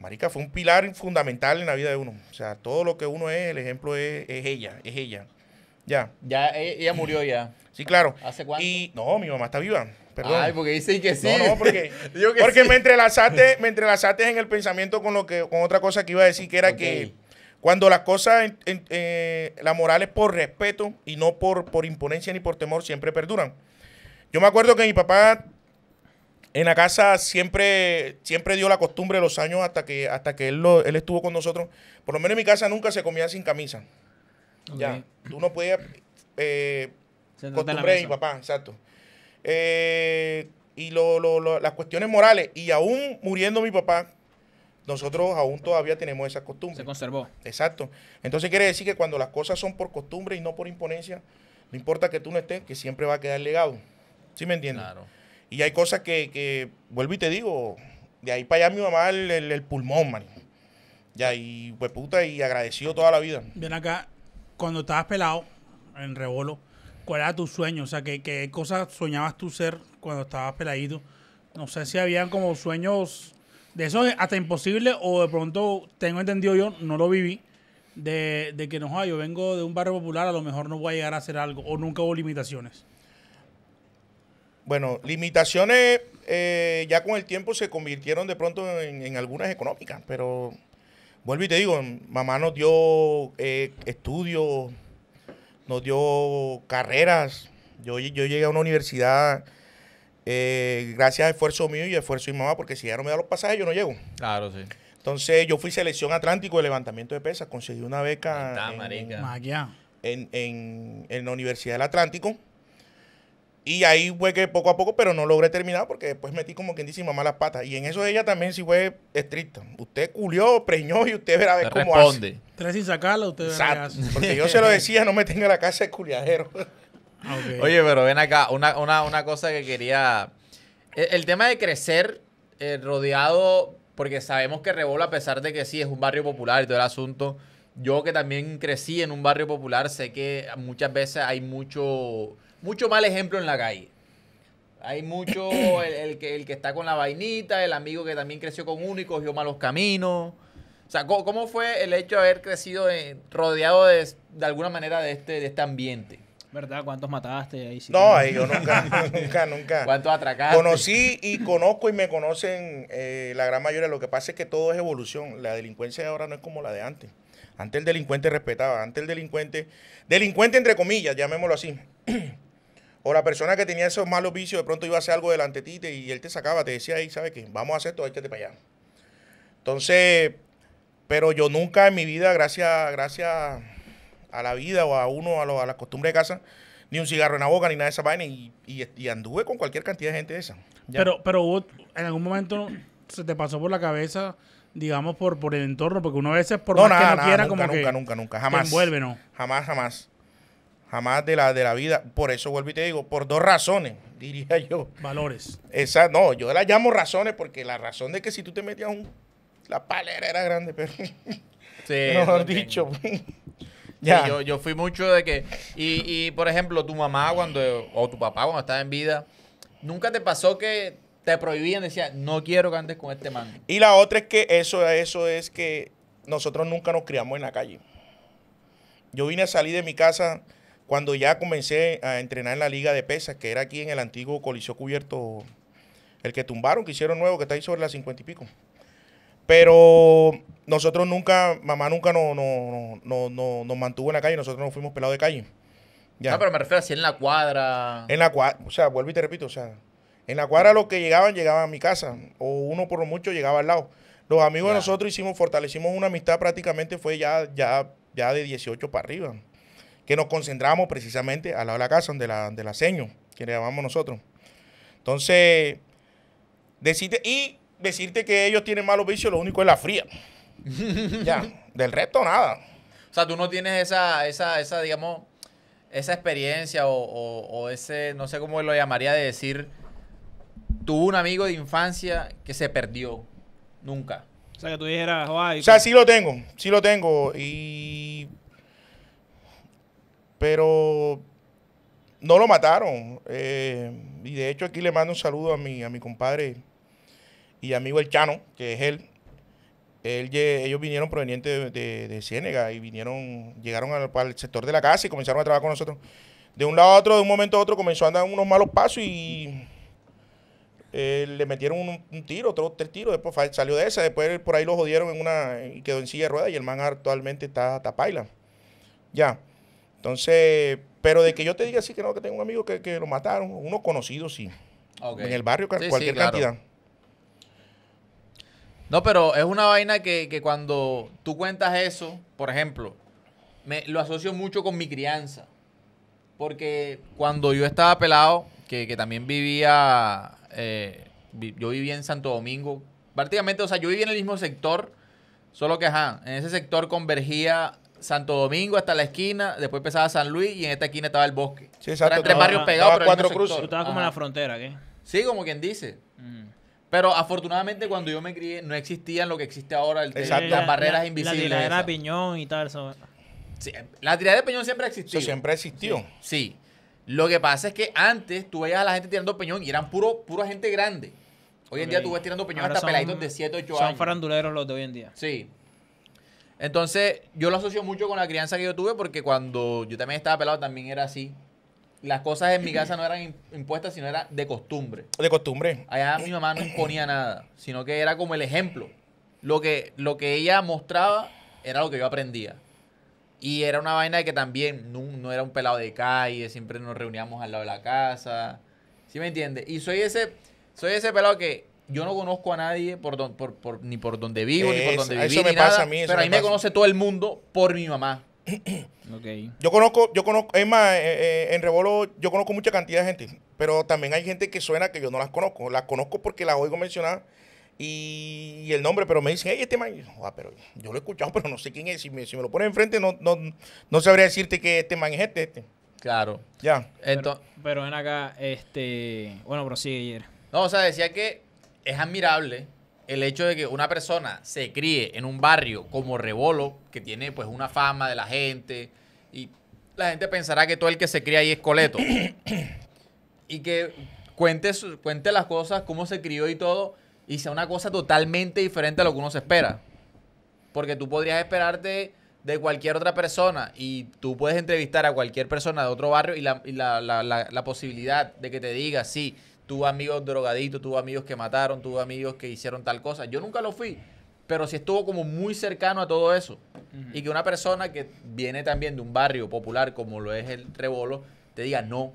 Speaker 4: marica, fue un pilar fundamental en la vida de uno. O sea, todo lo que uno es, el ejemplo es, ella, es ella. Ya. Ya, e, ella murió ya. Sí, claro. ¿Hace cuánto? Y, no, mi mamá está viva. Ay, porque dicen que sí. No, no, porque, porque me entrelazaste, en el pensamiento con lo que, con otra cosa que iba a decir, que era que cuando las cosas, eh, la moral es por respeto y no por, por imponencia ni por temor, siempre perduran. Yo me acuerdo que mi papá en la casa siempre, siempre dio la costumbre los años hasta que, hasta que él, estuvo con nosotros. Por lo menos en mi casa nunca se comía sin camisa. Ya, tú no podías... Eh, costumbre de mi papá, exacto. Eh, y las cuestiones morales. Y aún muriendo mi papá, nosotros aún todavía tenemos esa costumbre. Se conservó. Exacto. Entonces quiere decir que cuando las cosas son por costumbre y no por imponencia, no importa que tú no estés, que siempre va a quedar legado. ¿Sí me entiendes? Claro. Y hay cosas que, vuelvo y te digo, de ahí para allá mi mamá el, pulmón, man. Ya, y pues puta, y agradecido toda la vida.
Speaker 2: Bien acá, cuando estabas pelado en Rebolo, ¿cuál era tu sueño? O sea, ¿qué, qué cosas soñabas tú ser cuando estabas peladito? No sé si habían como sueños de eso es hasta imposible, o de pronto, tengo entendido yo, no lo viví, de, que no, yo vengo de un barrio popular,
Speaker 4: a lo mejor no voy a llegar a hacer algo,
Speaker 2: o nunca hubo limitaciones.
Speaker 4: Bueno, limitaciones eh, ya con el tiempo se convirtieron de pronto en, algunas económicas, pero vuelvo y te digo, mamá nos dio eh, estudios, nos dio carreras. Yo, yo llegué a una universidad eh, gracias a esfuerzo mío y esfuerzo de mi mamá, porque si ella no me da los pasajes, yo no llego. Claro, sí. Entonces yo fui selección Atlántico de levantamiento de pesas, conseguí una beca en, en, la Universidad del Atlántico. Y ahí fue que poco a poco, pero no logré terminar porque después metí como quien dice mi mamá las patas. Y en eso ella también sí fue estricta. Usted culió, preñó y usted verá ver cómo responde. hace. Tres sin sacarla, usted verá. Porque yo se lo decía, no me tenga la casa de culiajero Ah, Oye,
Speaker 1: pero ven acá, una, una, una cosa que quería... E, el, tema de crecer eh, rodeado, porque sabemos que Rebolo, a pesar de que sí es un barrio popular y todo el asunto, yo que también crecí en un barrio popular, sé que muchas veces hay mucho, mucho mal ejemplo en la calle. Hay mucho el, que, el que está con la vainita, el amigo que también creció con únicos, y malos caminos. O sea, ¿cómo, fue el hecho de haber crecido eh, rodeado de, de, alguna manera de
Speaker 3: este, de este ambiente? ¿Verdad? ¿Cuántos mataste? Ahí
Speaker 1: no, yo nunca,
Speaker 4: nunca, nunca. ¿Cuántos atracaste? Conocí y conozco y me conocen eh, la gran mayoría. Lo que pasa es que todo es evolución. La delincuencia de ahora no es como la de antes. Antes el delincuente respetaba, antes el delincuente, delincuente entre comillas, llamémoslo así. o la persona que tenía esos malos vicios de pronto iba a hacer algo delante de ti y él te sacaba, te decía, ahí, ¿sabes qué? Vamos a hacer esto, échate para allá. Entonces, pero yo nunca en mi vida, gracias, gracias a la vida o a uno, a, lo, a la costumbre de casa, ni un cigarro en la boca, ni nada de esa vaina, y, anduve con cualquier cantidad de gente de esa. Pero,
Speaker 2: pero en algún momento se te pasó por la cabeza, digamos, por, por el entorno, porque uno a veces por no, más que no nunca, nunca, nunca, nunca, jamás. ¿no?
Speaker 4: Jamás, jamás. Jamás de la, de la vida. Por eso vuelvo y te digo, por dos razones, diría yo. Valores. Esa, no, yo la llamo razones porque la razón de que si tú te metías un... La palera era grande, pero... Sí, mejor dicho. Pues,
Speaker 1: yo, fui mucho de que. Y, por ejemplo, tu mamá cuando. O tu papá cuando estaba en vida. ¿Nunca te pasó que te prohibían? Decían, no quiero que andes con este man.
Speaker 4: Y la otra es que eso, eso es que nosotros nunca nos criamos en la calle. Yo vine a salir de mi casa cuando ya comencé a entrenar en la liga de pesas, que era aquí en el antiguo Coliseo Cubierto, el que tumbaron, que hicieron nuevo, que está ahí sobre las cincuenta y pico. Pero nosotros nunca, mamá nunca no, no, no, nos mantuvo en la calle, nosotros nos fuimos pelados de calle. Ya. No, pero me refiero a si en la cuadra. En la cuadra, o sea, vuelvo y te repito, o sea, en la cuadra los que llegaban, llegaban a mi casa, o uno por lo mucho llegaba al lado. Los amigos de nosotros hicimos, fortalecimos una amistad prácticamente fue ya, ya, ya de 18 para arriba, que nos concentramos precisamente al lado de la casa, donde la, de la seño, que le llamamos nosotros. Entonces, decirte, y decirte que ellos tienen malos vicios, lo único es la fría. ya, del resto nada.
Speaker 1: O sea, tú no tienes esa, esa, esa digamos, esa experiencia o, ese, no sé cómo lo llamaría de decir, tuvo un amigo de infancia que se perdió. Nunca. O sea, que tú dijeras,
Speaker 4: O sea, pues sí lo tengo, sí lo tengo. Y... Pero no lo mataron. Eh, y de hecho aquí le mando un saludo a mi, a mi compadre y amigo El Chano, que es él ellos vinieron provenientes de, de, y vinieron, llegaron al, sector de la casa y comenzaron a trabajar con nosotros. De un lado a otro, de un momento a otro, comenzó a andar unos malos pasos y eh, le metieron un, tiro, otro tres tiros, después salió de esa, después por ahí lo jodieron en una, y quedó en silla de ruedas y el man actualmente está, tapaila Ya. Entonces, pero de que yo te diga así que no, que tengo un amigo que, lo mataron, uno conocido sí.
Speaker 1: En el barrio, cualquier cantidad.
Speaker 4: No, pero es una vaina
Speaker 1: que, cuando tú cuentas eso, por ejemplo, me, lo asocio mucho con mi crianza. Porque cuando yo estaba pelado, que, también vivía, eh, yo vivía en Santo Domingo, prácticamente, o sea, yo vivía en el mismo sector, solo que, en ese sector convergía Santo Domingo hasta la esquina, después empezaba San Luis y en esta esquina estaba el bosque. Sí, exacto. Era entre barrios pegados, pero cuatro cruces. Tú estabas como en la frontera, ¿qué? Sí, como quien dice. Pero afortunadamente cuando yo me crié no existían lo que existe ahora, el, las barreras invisibles. La tirada de
Speaker 3: piñón y tal.
Speaker 1: la tirada de piñón siempre existió. siempre existió. Sí, Lo que pasa es que antes tú veías a la gente tirando piñón y eran puro, puro gente grande. Hoy en día tú ves tirando piñón hasta peladitos de 7, 8 años. Son
Speaker 3: faranduleros los de hoy en día.
Speaker 1: Sí. Entonces, yo lo asocio mucho con la crianza que yo tuve porque cuando yo también estaba pelado también era así las cosas en mi casa no eran impuestas, sino era de costumbre. De costumbre. Allá mi mamá no imponía nada, sino que era como el ejemplo. Lo que, lo que ella mostraba era lo que yo aprendía. Y era una vaina de que también no, era un pelado de calle, siempre nos reuníamos al lado de la casa. ¿Sí me entiendes? Y soy ese, soy ese pelado que yo no conozco a nadie por, por, ni por donde vivo, ni por donde viví, eso me pasa a mí, pero ahí
Speaker 4: me conoce todo el mundo por mi mamá okay. Yo conozco, yo conozco, es más, eh, eh, en Rebolo yo conozco mucha cantidad de gente, pero también hay gente que suena que yo no las conozco. Las conozco porque las oigo mencionar y, el nombre, pero me dicen, hey, este man, ah, pero yo lo he escuchado, pero no sé quién es. Si me, lo ponen enfrente, no, no, no sabría decirte que este man es este. este.
Speaker 3: Claro. Ya. pero, ven acá, este. Bueno, prosigue,
Speaker 1: ayer. No, o sea, decía que es admirable el hecho de que una persona se críe en un barrio como Rebolo, que tiene pues una fama de la gente, y la gente pensará que todo el que se cría ahí es coleto. y que cuente, cuente las cosas, cómo se crió y todo, y sea una cosa totalmente diferente a lo que uno se espera. Porque tú podrías esperarte de cualquier otra persona y tú puedes entrevistar a cualquier persona de otro barrio y la, la posibilidad de que te diga, sí, tuvo amigos drogaditos, tuvo amigos que mataron, tuvo amigos que hicieron tal cosa. Yo nunca lo fui, pero sí estuvo como muy cercano a todo eso. Y que una persona que viene también de un barrio popular como lo es el Trebolo, te diga, no,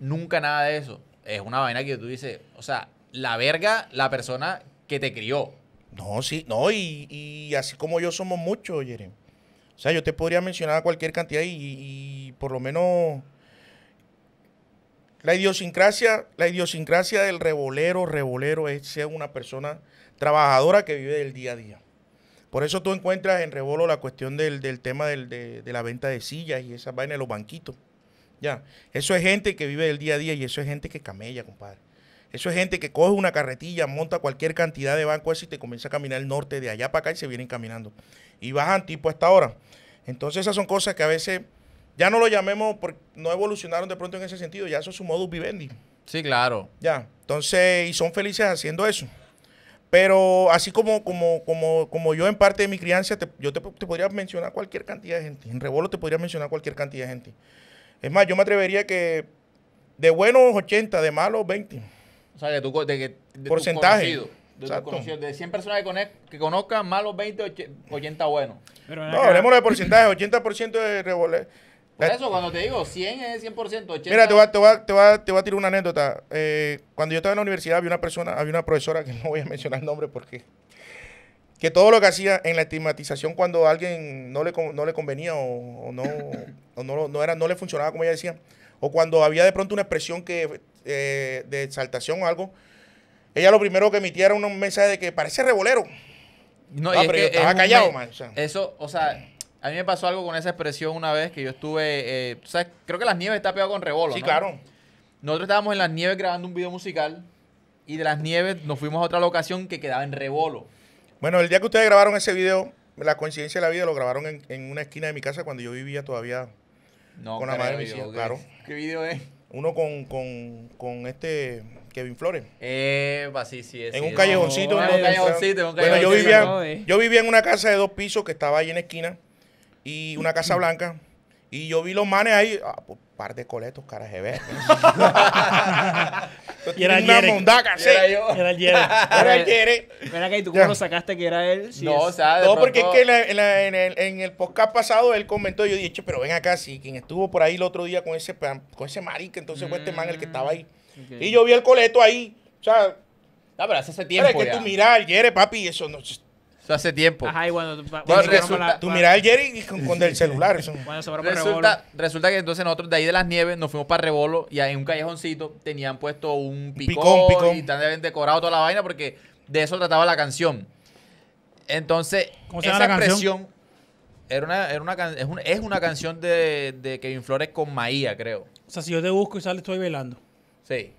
Speaker 1: nunca nada de eso. Es una vaina que tú dices, o sea, la verga, la persona que te crió.
Speaker 4: No, sí, no, y, así como yo somos muchos, Jeremy. O sea, yo te podría mencionar cualquier cantidad y, y por lo menos la idiosincrasia, la idiosincrasia del revolero, revolero es ser una persona trabajadora que vive del día a día. Por eso tú encuentras en Rebolo la cuestión del, tema de, la venta de sillas y esas vainas de los banquitos. Ya, eso es gente que vive del día a día y eso es gente que camella, compadre. Eso es gente que coge una carretilla, monta cualquier cantidad de bancos y te comienza a caminar el norte de allá para acá y se vienen caminando. Y bajan tipo hasta ahora. Entonces esas son cosas que a veces ya no lo llamemos, porque no evolucionaron de pronto en ese sentido, ya eso es su modus vivendi.
Speaker 1: Sí, claro.
Speaker 4: Ya, entonces, y son felices haciendo eso. Pero así como, como, como, yo en parte de mi crianza, yo te, podría mencionar cualquier cantidad de gente. En Rebolo te podría mencionar cualquier cantidad de gente. Es más, yo me atrevería que de buenos 80, de malos 20. O sea, de, porcentaje. Tu de, conocido,
Speaker 1: de 100 personas que, conozcan, malos 20,
Speaker 4: 80 buenos. no, hablemos de porcentaje. 80% de Rebolo por eh, eso, cuando te digo
Speaker 1: 100 es 100%, Mira, te
Speaker 4: voy a, tirar una anécdota. Eh, cuando yo estaba en la universidad, había una persona, había una profesora, que no voy a mencionar el nombre porque. Que todo lo que hacía en la estigmatización cuando a alguien no le, convenía o, no, no, era, no le funcionaba como ella decía, o cuando había de pronto una expresión que, eh, de exaltación o algo, ella lo primero que emitía era un mensaje de que parece revolero. No, ah, estaba callado, man. eso,
Speaker 1: o sea, a mí me pasó algo con esa expresión una vez que yo estuve. Eh, sabes, creo que las nieves está pegado con rebolo. Sí, claro. Nosotros estábamos en las nieves grabando un video musical y de las nieves nos fuimos a otra locación que quedaba en rebolo.
Speaker 4: Bueno, el día que ustedes grabaron ese video, la coincidencia de la vida lo grabaron en, una esquina de mi casa cuando yo vivía todavía con la madre claro. ¿Qué video es? Uno con, este Kevin Flores. Eh, sí, sí. En un callejoncito. un callejoncito, Bueno, yo vivía, eh. yo vivía en una casa de dos pisos que estaba ahí en esquina y una Casa Blanca. Y yo vi los manes ahí, ah, pues, par de coletos, GB. y era Una Yere. mondaca, sí. Era Era el Yere. Era el Yere.
Speaker 3: Mira que tú cómo lo sacaste que era él. No, o sea, No, porque es
Speaker 4: que en, el, podcast pasado él comentó, yo dije, "Che, pero ven acá, si quien estuvo por ahí el otro día con ese, con ese marica, entonces fue este man el que mm, estaba ahí. Y yo vi el coleto ahí, o sea, No, ah, pero hace ese tiempo. es que tú miras, Yere, papi, eso no, hace tiempo. Ajá, cuando, tú mirás al Jerry con, el celular. resulta, resulta,
Speaker 1: que entonces nosotros de ahí de las nieves nos fuimos para Rebolo y ahí en un callejoncito tenían puesto un picón, picón, y habían decorado toda la vaina porque de eso trataba la canción. Entonces,
Speaker 2: esa expresión
Speaker 1: Era una, es, una, canción de, Kevin Flores con Maía, creo.
Speaker 2: O sea, si yo te busco y sale, estoy bailando. Sí.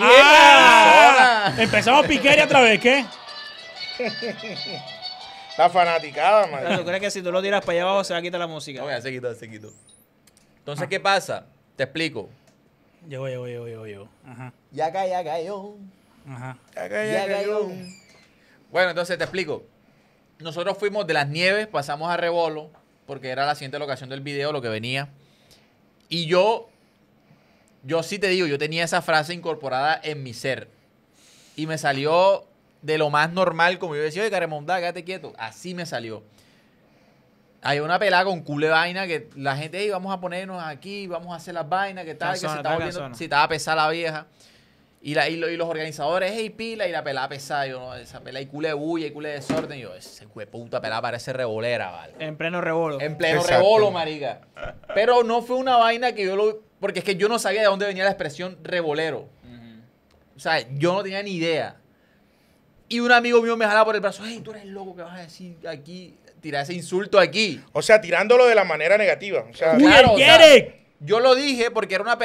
Speaker 2: Ah, empezamos piquería otra vez, ¿qué?
Speaker 4: la fanaticada, man. ¿Tú
Speaker 3: crees que si tú lo tiras para allá abajo se va a quitar la música? No, se quitó, se quitó. Entonces, ah. ¿qué pasa? Te explico. yo voy, yo voy, yo. Ajá. Ya cayó, ya cayó. Ajá. Ya cayó, ya cayó.
Speaker 1: Bueno, entonces te explico. Nosotros fuimos de las nieves, pasamos a Rebolo, porque era la siguiente locación del video, lo que venía. Y yo, yo sí te digo, yo tenía esa frase incorporada en mi ser. Y me salió de lo más normal, como yo decía, oye, Caremondá, quédate quieto. Así me salió. Hay una pelada con cule vaina que la gente, hey, vamos a ponernos aquí, vamos a hacer las vainas, que tal, que se estaba si estaba pesada la vieja. Y, la, y, los organizadores, hey, pila, y la pelada pesada, yo, esa pelada, y cule de bulla, y cule de desorden. Y yo, ese puta pelada parece revolera, ¿vale? En pleno rebolo. En pleno rebolo, marica. Pero no fue una vaina que yo lo... Porque es que yo no sabía de dónde venía la expresión revolero. O sea, yo no tenía ni idea. Y un amigo mío me jala por el brazo, hey, tú eres loco, ¿qué vas a decir aquí?
Speaker 4: Tirar ese insulto aquí. O sea, tirándolo de la manera negativa. O sea, claro,
Speaker 1: yo lo dije porque era una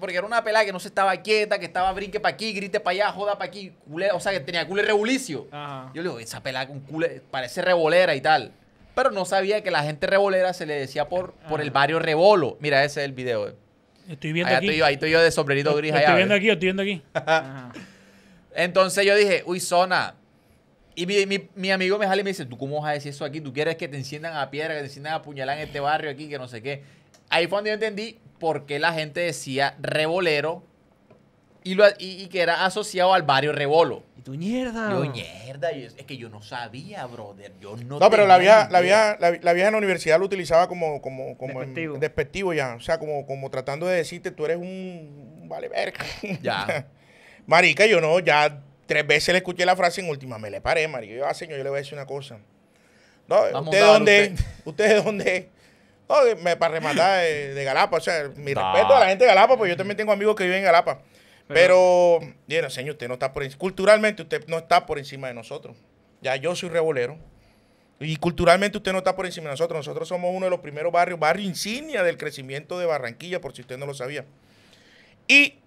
Speaker 1: porque era una pelada que no se estaba quieta, que estaba brinque para aquí, grite para allá, joda para aquí, o sea, que tenía culé rebulicio. Yo le digo, esa pelada con culo, parece revolera y tal. Pero no sabía que la gente revolera se le decía por, por el barrio Rebolo. Mira, ese es el video. Estoy viendo aquí. ahí estoy yo de sombrerito eh, gris estoy viendo
Speaker 2: aquí, estoy viendo aquí.
Speaker 1: Entonces yo dije, uy, zona. Y mi, mi, amigo me sale y me dice, ¿tú cómo vas a decir eso aquí? ¿Tú quieres que te enciendan a piedra, que te enciendan a puñalar en este barrio aquí, que no sé qué? Ahí fue donde yo entendí por qué la gente decía revolero y, que era asociado al barrio Rebolo. Y tu mierda. Yo, mierda. es que yo no
Speaker 3: sabía, brother. Yo no
Speaker 1: No, pero la vieja, la,
Speaker 4: la, en la universidad lo utilizaba como, como, como despectivo. despectivo ya. O sea, como, como tratando de decirte, tú eres un vale verga. Ya. Marica, yo no, ya tres veces le escuché la frase en última, me le paré, marica. Yo, ah, señor, yo le voy a decir una cosa. ¿Usted de dónde? Usted. de dónde? No, me, para rematar de, Galapa. O sea, mi respeto a la gente de Galapa, porque yo también tengo amigos que viven en Galapa.
Speaker 2: Pero,
Speaker 4: bien señor, usted no está por encima. Culturalmente, usted no está por encima de nosotros. Ya yo soy revolero. Y culturalmente usted no está por encima de nosotros. Nosotros somos uno de los primeros barrios, barrio insignia del crecimiento de Barranquilla, por si usted no lo sabía. Y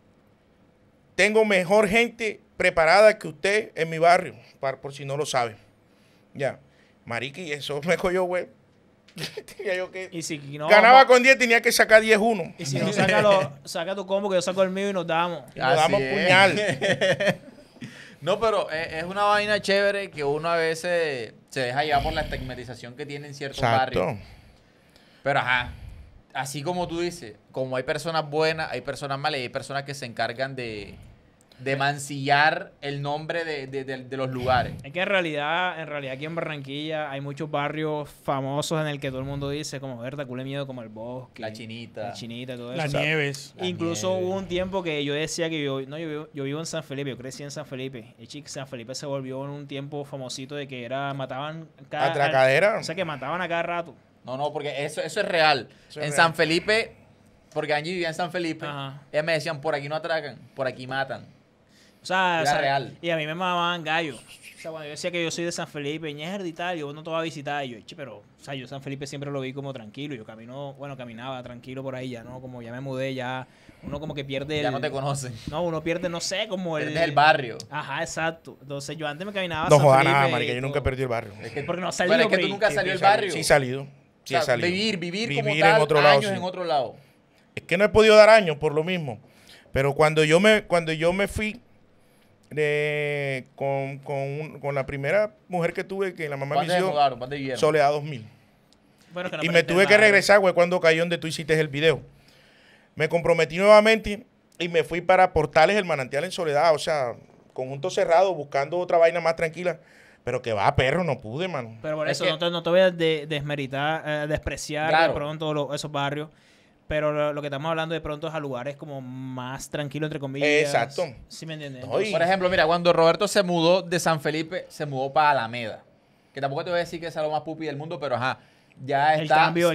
Speaker 4: tengo mejor gente preparada que usted en mi barrio, por si no lo sabe. Ya. Mariqui, eso me cogió, güey. Y si Ganaba con 10, tenía que sacar 10-1. Y si no,
Speaker 3: saca, tu combo que yo saco el mío y nos damos. nos damos
Speaker 4: puñal.
Speaker 1: No, pero eh, es una vaina chévere que uno a veces se deja llevar por la estigmatización que tiene tienen ciertos Exacto. Pero ajá, así como tú dices, como hay personas buenas, hay personas malas y hay personas que se encargan de,
Speaker 3: de mancillar el nombre de, los lugares. Es que en realidad, en realidad aquí en Barranquilla hay muchos barrios famosos en el que todo el mundo dice como Berta, cule miedo como el bosque. La chinita. La chinita, todo eso. Las nieves. Incluso hubo un tiempo que yo decía que yo, no, yo vivo, yo, vivo, en San Felipe, yo crecí en San Felipe. Y chico, San Felipe se volvió en un tiempo famosito de que era, mataban
Speaker 4: cada Atracadera.
Speaker 1: o
Speaker 3: sea que mataban a cada rato. No, no, porque eso, eso es real.
Speaker 1: en San Felipe, porque allí vivía en San Felipe, ellas me decían, por aquí no atracan, por aquí
Speaker 3: matan o sea, real. Y a mí me mamaban gallo. O sea, cuando yo decía que yo soy de San Felipe, ni y tal, yo no te voy a visitar. Y yo, che, pero, o sea, yo San Felipe siempre lo vi como tranquilo. Yo camino, bueno, caminaba tranquilo por ahí ya, ¿no? Como ya me mudé, ya uno como que pierde. Ya no te conoce. No, uno pierde, no sé, como el. el barrio. Ajá, exacto. Entonces yo antes me caminaba. No jodas nada, marica, yo nunca perdí el barrio. Es que,
Speaker 4: porque no salí. es que tú nunca salió del barrio. Sí, salido. Sí, salido. Vivir, vivir, vivir como en otro años en otro lado. Es que no he podido dar años por lo mismo. Pero cuando yo me, cuando yo me fui con, la primera mujer que tuve, que la mamá me hizo, Soledad 2000. Bueno, y me tuve que regresar, güey, cuando cayó donde tú hiciste el video. Me comprometí nuevamente y me fui para Portales El Manantial en Soledad, o sea, conjunto cerrado, buscando otra vaina más tranquila. Pero que va, perro, no pude, mano. Pero por eso,
Speaker 3: no, te, voy a desmeritar, eh, despreciar de pronto esos barrios. Pero lo, que estamos hablando de pronto es a lugares como más tranquilos, entre comillas. Exacto. ¿Sí me entiendes? por ejemplo, mira, cuando Roberto se mudó de San Felipe, se mudó para Alameda.
Speaker 1: Que tampoco te voy a decir que es algo más pupi del mundo, pero ajá, ya está. El cambio,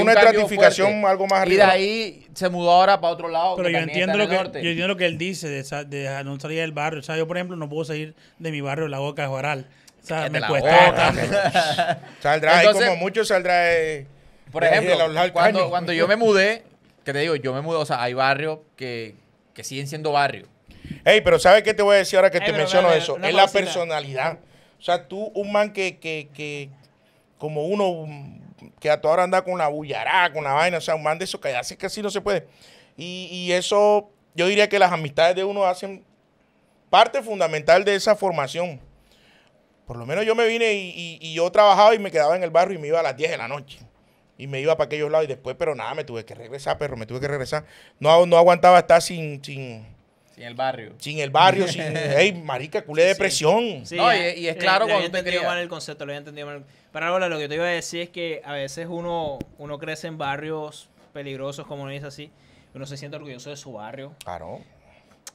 Speaker 1: una estratificación algo más arriba. Y de ahí se mudó ahora para otro lado. Pero yo entiendo, lo que, yo entiendo
Speaker 2: lo que él dice de, no salir del barrio. O sea, yo, por ejemplo, no puedo salir de mi barrio, la boca de Joral. O sea, me cuesta. Saldrá, como
Speaker 4: mucho saldrá. Eh, por ejemplo, cuando, yo me mudé,
Speaker 1: que te digo, yo me mudé, o sea, hay barrios que, siguen siendo barrios.
Speaker 4: Ey, pero ¿sabes qué te voy a decir ahora que te menciono eso? Es la personalidad. O sea, tú, un man que, como uno que a toda hora anda con la bullará, con la vaina, o sea, un man de eso que hace que así no se puede. Y, eso, yo diría que las amistades de uno hacen parte fundamental de esa formación. Por lo menos yo me vine y yo trabajaba y me quedaba en el barrio y me iba a las 10 de la noche y me iba para aquellos lados y después, pero nada, me tuve que regresar, perro, me tuve que regresar. No, no aguantaba estar sin, sin... el barrio. Sin el barrio, sin... ¡Ey, marica, culé de presión. Sí, y,
Speaker 1: es claro cuando te entendido mal
Speaker 3: el concepto, lo había entendido mal. Pero ahora lo que te iba a decir es que a veces uno, uno crece en barrios peligrosos, como uno dice así, uno se siente orgulloso de su barrio. Claro.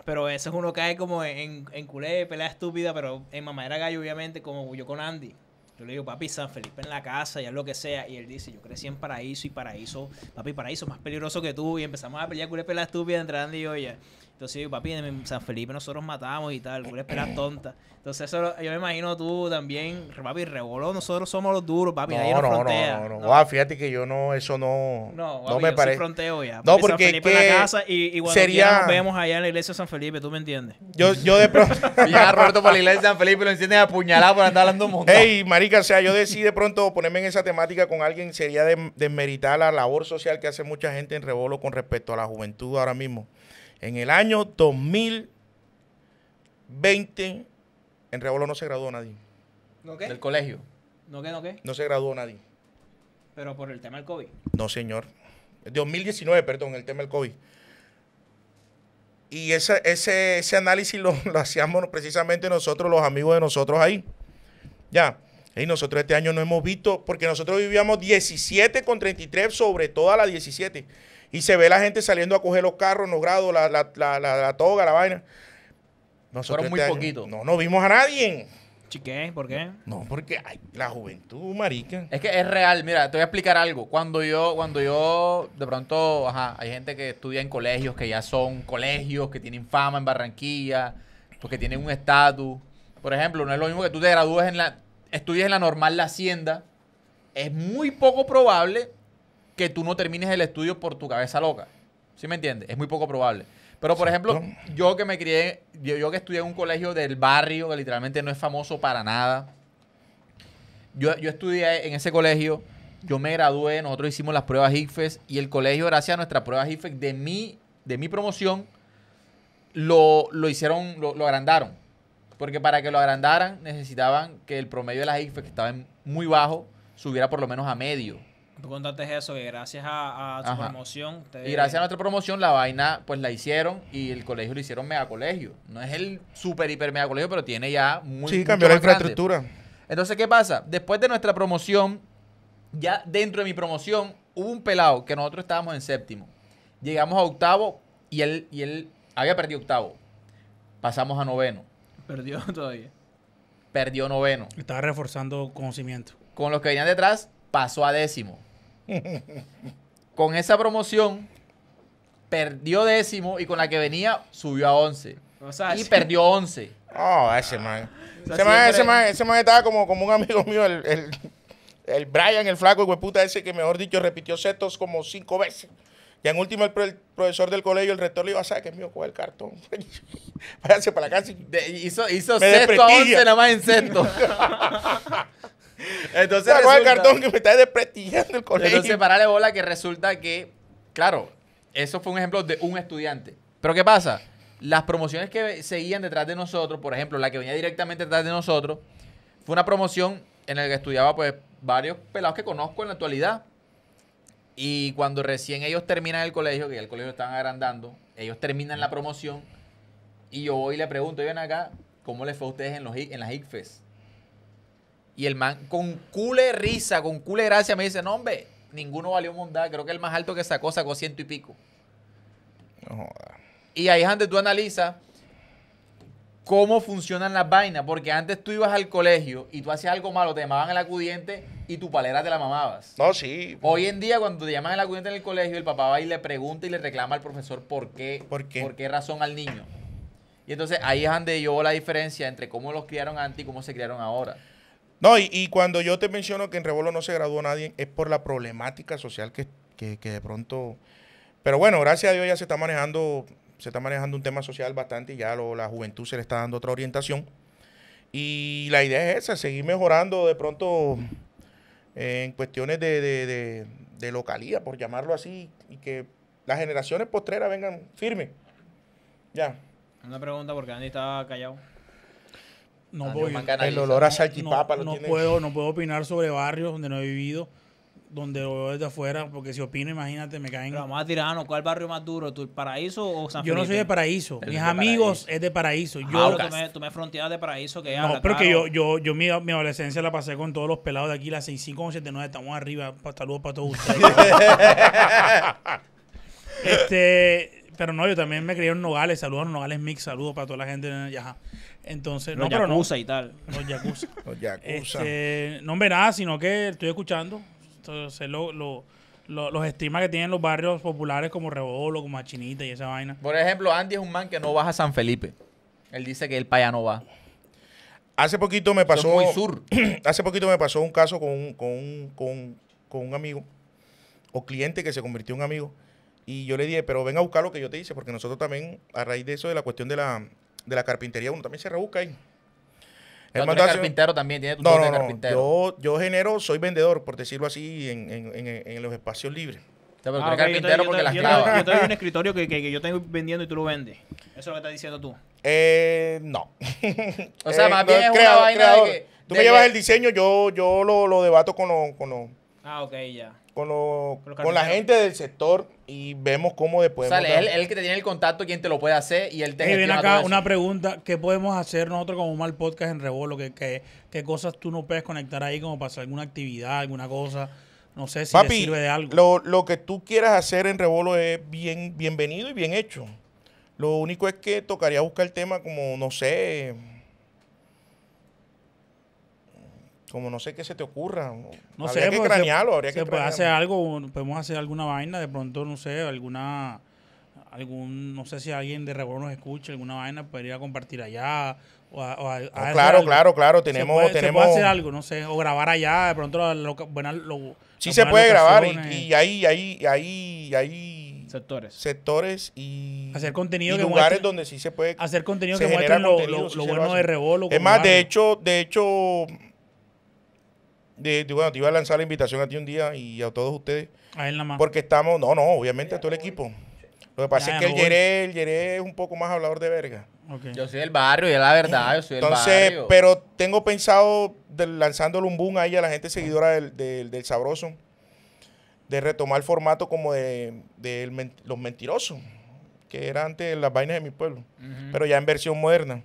Speaker 3: Pero a veces uno cae como en, culé de pelea estúpida, pero en mamadera gallo, obviamente, como yo con Andy. Yo le digo, papi, San Felipe en la casa, ya lo que sea. Y él dice, yo crecí en Paraíso y Paraíso, papi, Paraíso más peligroso que tú. Y empezamos a pelear culé la estúpida entrando Andy y oye... Entonces yo, papi, en San Felipe nosotros matamos y tal, una espera tonta. Entonces eso, yo me imagino tú también,
Speaker 4: papi, revoló, nosotros somos los duros, papi, no, no, no, no, no, no. Ah, fíjate que yo no, eso no, no, papi, no me parece. fronteo ya. No, porque San Felipe en
Speaker 3: la casa y, cuando nos vemos allá en la iglesia de San Felipe, tú me entiendes.
Speaker 1: Yo, yo
Speaker 2: de pronto. ya Roberto para la iglesia de San Felipe lo entiendes apuñalado por andar hablando un montón.
Speaker 4: Ey, marica, o sea, yo decidí de pronto ponerme en esa temática con alguien sería desmeritar la labor social que hace mucha gente en Rebolo con respecto a la juventud ahora mismo. En el año 2020, en Rebolo no se graduó nadie. ¿No qué? Del colegio. ¿No qué, no qué? No se graduó nadie. Pero por el tema del COVID. No, señor. 2019, perdón, el tema del COVID. Y ese, ese, análisis lo, lo, hacíamos precisamente nosotros, los amigos de nosotros ahí. Ya. Y nosotros este año no hemos visto, porque nosotros vivíamos 17 con 33 sobre toda la 17. Y se ve la gente saliendo a coger los carros, los grados, la, la, la, la toga, la vaina. Nosotros Fueron este muy poquitos. No, no vimos a nadie.
Speaker 3: Chiqué, ¿por
Speaker 1: qué?
Speaker 4: No, porque ay, la juventud, marica.
Speaker 1: Es que es real, mira, te voy a explicar algo. Cuando yo, cuando yo, de pronto, ajá, hay gente que estudia en colegios que ya son colegios, que tienen fama en Barranquilla, porque tienen un estatus. Por ejemplo, no es lo mismo que tú te gradúes en la, Estudias en la normal la hacienda. Es muy poco probable que tú no termines el estudio por tu cabeza loca. ¿Sí me entiendes? Es muy poco probable. Pero, por ejemplo, yo que me crié, yo, que estudié en un colegio del barrio, que literalmente no es famoso para nada. Yo, estudié en ese colegio, yo me gradué, nosotros hicimos las pruebas IFES y el colegio, gracias a nuestras pruebas IFES de mi, de mi promoción, lo, lo hicieron, lo, agrandaron. Porque para que lo agrandaran necesitaban que el promedio de las IFES, que estaba muy bajo, subiera por lo menos a medio
Speaker 3: eso, que gracias a, tu promoción. Y gracias a nuestra
Speaker 1: promoción, la vaina, pues la hicieron y el colegio lo hicieron mega colegio. No es el super, hiper mega colegio, pero tiene ya mucho Sí, cambió la infraestructura. Entonces, ¿qué pasa? Después de nuestra promoción, ya dentro de mi promoción, hubo un pelado que nosotros estábamos en séptimo. Llegamos a octavo y él, y él había perdido octavo. Pasamos a noveno. Perdió todavía. Perdió noveno. Estaba reforzando conocimiento. Con los que venían detrás, pasó a décimo. con esa promoción perdió décimo y con la que venía subió a once
Speaker 4: y perdió once Oh, ese man. ese, estaba como, como un amigo mío, el, el, Brian, el flaco, el ese que mejor dicho repitió setos como cinco veces. Y en último, el, profesor del colegio, el rector, le iba a ah, saber que es mío, el cartón. para la hizo hizo a once, nada más en sexto. Entonces. para el cartón que me está desprestigiando el colegio. Entonces,
Speaker 1: bola que resulta que, claro, eso fue un ejemplo de un estudiante. Pero ¿qué pasa? Las promociones que seguían detrás de nosotros, por ejemplo, la que venía directamente detrás de nosotros, fue una promoción en la que estudiaba pues varios pelados que conozco en la actualidad. Y cuando recién ellos terminan el colegio, que ya el colegio lo estaban agrandando, ellos terminan la promoción y yo voy y le pregunto, ven acá, ¿cómo les fue a ustedes en, los, en las ICFES? Y el man con cule risa, con cule gracia me dice, no hombre, ninguno valió mundá Creo que el más alto que sacó, sacó ciento y pico. No Y ahí es donde tú analizas cómo funcionan las vainas. Porque antes tú ibas al colegio y tú hacías algo malo, te llamaban el acudiente y tu palera te la mamabas. No, sí. Hoy en día, cuando te llaman el acudiente en el colegio, el papá va y le pregunta y le reclama al profesor por qué, por qué, por qué razón al niño. Y entonces ahí es donde yo la diferencia entre cómo los criaron antes y cómo se criaron ahora.
Speaker 4: No, y, cuando yo te menciono que en Rebolo no se graduó nadie, es por la problemática social que, de pronto. Pero bueno, gracias a Dios ya se está manejando, se está manejando un tema social bastante y ya la juventud se le está dando otra orientación. Y la idea es esa, seguir mejorando de pronto en cuestiones de, de, localía, por llamarlo así, y que las generaciones postreras vengan firmes. Ya.
Speaker 3: Una pregunta porque Andy estaba callado.
Speaker 2: No,
Speaker 4: el olor a salchipapa no,
Speaker 3: puedo,
Speaker 2: no puedo opinar sobre barrios donde no he vivido, donde lo veo desde afuera, porque si opino, imagínate, me caen. más vamos a ¿cuál barrio más duro? ¿Tú, el Paraíso o San Yo no soy de Paraíso, mis amigos es de Paraíso. yo, tú, me, tú fronteas de Paraíso que No, pero que yo, yo, yo mi, adolescencia la pasé con todos los pelados de aquí, las 9, estamos arriba. Saludos para todos ustedes. este, pero no, yo también me crié en Nogales, saludos a Nogales Mix, saludos para toda la gente. Ajá. Entonces, los no, pero y tal. Los yakuza. los yakuza. Este, no me nada, sino que estoy escuchando. Entonces, los estima que tienen los barrios populares como Rebolo, como Machinita y esa vaina. Por
Speaker 1: ejemplo, Andy es un man que no baja a San Felipe. Él dice que él para allá no va. Hace poquito me pasó.
Speaker 4: hace poquito me pasó un caso con un, un amigo o cliente que se convirtió en un amigo. Y yo le dije, pero ven a buscar lo que yo te hice, porque nosotros también, a raíz de eso, de la cuestión de la, de la carpintería uno también se rebusca ahí.
Speaker 1: El no, carpintero también, tiene tu no, de carpintero.
Speaker 4: Yo, yo genero, soy vendedor, por decirlo así, en, en, en, los espacios libres. O pero ah, carpintero porque las clavas. Yo, tengo un
Speaker 3: escritorio que, que, yo tengo vendiendo y tú lo vendes. Eso es lo que estás diciendo tú.
Speaker 4: Eh, no. o sea, eh, más bien es una vaina de que... Tú me que... llevas el diseño, yo, yo lo, lo debato con los... Con
Speaker 3: Ah, ok, ya
Speaker 4: con, lo, con, la gente del sector y vemos cómo después. O sea, él,
Speaker 1: que te tiene el contacto, quien te lo puede hacer y él te. Y viene acá una
Speaker 2: pregunta: ¿qué podemos hacer nosotros como mal podcast en Rebolo? ¿Qué, cosas tú no puedes conectar
Speaker 4: ahí como para hacer alguna actividad, alguna cosa? No sé si sirve de algo. Lo, lo que tú quieras hacer en Rebolo es bien, bienvenido y bien hecho. Lo único es que tocaría buscar el tema como, no sé, como no sé qué se te ocurra. No habría sé, que pues, cranearlo, habría se, que puede hacer
Speaker 2: algo, podemos hacer alguna vaina, de pronto, no sé, alguna, algún, no sé si alguien de Rebolo nos escucha, alguna vaina, podría compartir allá. a, o a, ah, claro, claro, claro, tenemos... tenemos... hacer algo, no sé, o grabar allá, de pronto,
Speaker 4: lo, sí se puede grabar y, hay... ahí, ahí, ahí, ahí... Sectores. Sectores y... Hacer contenido y lugares donde
Speaker 2: sí se puede... Hacer contenido que muestre lo, bueno de Rebolo. Es más, de
Speaker 4: hecho, de hecho bueno, te iba a lanzar la invitación a ti un día y a todos ustedes. A él nada más. Porque estamos, no, no, obviamente a todo el equipo. Lo que pasa es que el Yeré, es un poco más hablador de verga. Yo soy
Speaker 1: del barrio, y es la verdad, Entonces, pero
Speaker 4: tengo pensado lanzándole un boom ahí a la gente seguidora del, Sabroso, de retomar el formato como de, los mentirosos, que eran antes las vainas de mi pueblo, pero ya en versión moderna.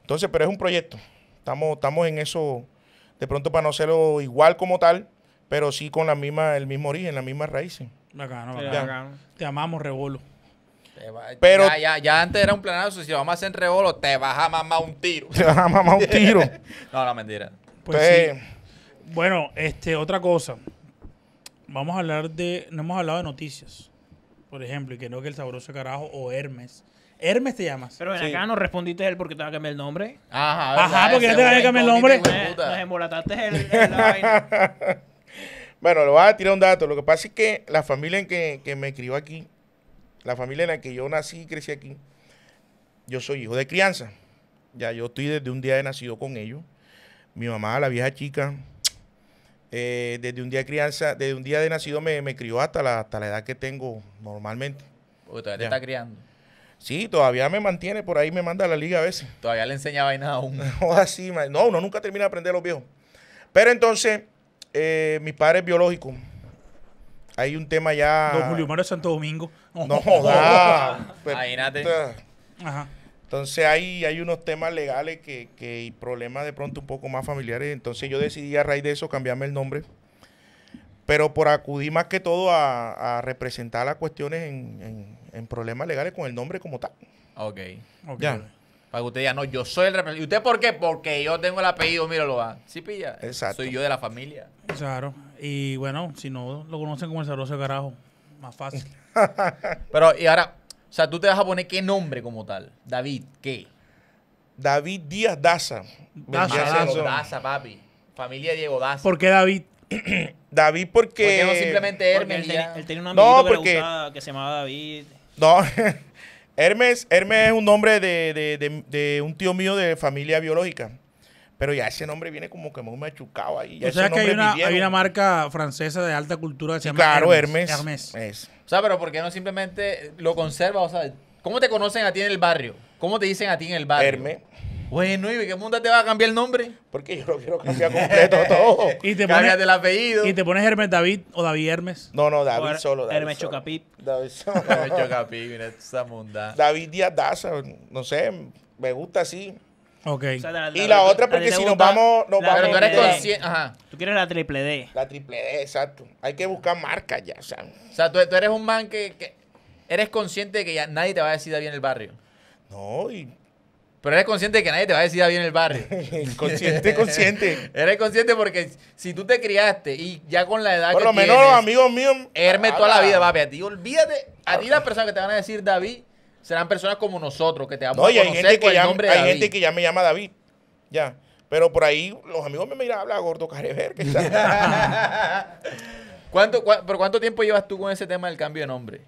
Speaker 4: Entonces, pero es un proyecto. Estamos, estamos en eso de pronto para no serlo igual como tal, pero sí con la misma, el mismo origen, las mismas raíces. Bacano, Te amamos, Rebolo. pero, ya, antes
Speaker 1: era un planazo, si lo vamos a hacer en Rebolo, te vas a mamar un tiro. Te vas a mamar un tiro. no, no, mentira. Pues,
Speaker 2: pues Bueno, este, otra cosa. Vamos a hablar de, no hemos hablado de noticias, por ejemplo, y que no que el sabroso carajo o Hermes Hermes te llamas. Pero acá, no
Speaker 4: respondiste él porque te va a cambiar el nombre. Ajá, Ajá, porque te va a cambiar el nombre. Nos embolataste el, Bueno, lo voy a tirar un dato. Lo que pasa es que la familia en que, que me crió aquí, la familia en la que yo nací y crecí aquí, yo soy hijo de crianza. Ya yo estoy desde un día de nacido con ellos. Mi mamá, la vieja chica, eh, desde un día de crianza, desde un día de nacido me, me crió hasta la, edad que tengo normalmente. Porque todavía te está criando. Sí, todavía me mantiene, por ahí me manda a la liga a veces. Todavía le enseña vainas aún. No, así, no, uno nunca termina de aprender los viejos. Pero entonces, eh, mi padre es biológico. hay un tema ya... Don Julio de Santo Domingo. No, no. Oh, pues, imagínate. Ajá. Entonces hay, hay unos temas legales que, que, y problemas de pronto un poco más familiares. Entonces yo decidí a raíz de eso cambiarme el nombre. Pero por acudir más que todo a, representar las cuestiones en, en problemas legales con el nombre como tal.
Speaker 1: Ok. okay. Ya. Para que usted diga, no, yo soy el representante. ¿Y usted por qué? Porque yo tengo el apellido, míralo, va. Sí, pilla. Exacto. Soy yo de la familia.
Speaker 2: Claro. Y bueno, si no lo conocen como el sabroso carajo, más fácil.
Speaker 1: Pero, y ahora, o sea, tú te vas a poner qué nombre como tal. David, ¿qué?
Speaker 4: David Díaz Daza. Daza,
Speaker 1: Daza, papi. Familia Diego Daza. ¿Por qué David?
Speaker 4: David porque... Porque no simplemente Él, él, tenía un amigo no, que se llamaba David no, Hermes, Hermes es un nombre de, un tío mío de familia biológica. Pero ya ese nombre viene como que muy machucado ahí. Ya o sea que hay una,
Speaker 2: marca francesa de alta cultura que se llama claro, Hermes. Hermes. Hermes.
Speaker 1: O sea, pero ¿por qué no simplemente lo conserva? O sea, ¿cómo te conocen a ti en el barrio? ¿Cómo te dicen a ti en el barrio? Hermes. Bueno, ¿y mundo te va a cambiar el nombre? Porque yo lo quiero cambiar completo todo.
Speaker 4: y te pones, el apellido. Y te pones Hermes David o David Hermes. No, no, David solo. David Hermes Chocapit. David solo. Hermes Chocapit, mira esta munda. David Díaz Daza, no sé, me gusta así. Ok. y la, otra, porque si nos vamos, nos vamos. Pero tú eres consciente. Ajá. Tú quieres la triple D. La triple D, exacto. Hay que buscar marcas ya, o sea. O sea, tú, eres
Speaker 1: un man que, que, eres consciente de que ya nadie te va a decir David en el barrio. No, y pero eres consciente de que nadie te va a decir David en el barrio. consciente, consciente. eres consciente porque si tú te criaste y ya con la edad Por lo menos los amigos míos... Hermes toda la vida, papi. A ti, olvídate. A ti las personas que te van a decir David serán personas como nosotros, que te vamos no, a hay gente que ya, Hay gente que
Speaker 4: ya me llama David. Ya. Pero por ahí los amigos me miran, habla gordo carever. Que ¿Cuánto, cuánto tiempo llevas tú con ese tema del cambio de nombre?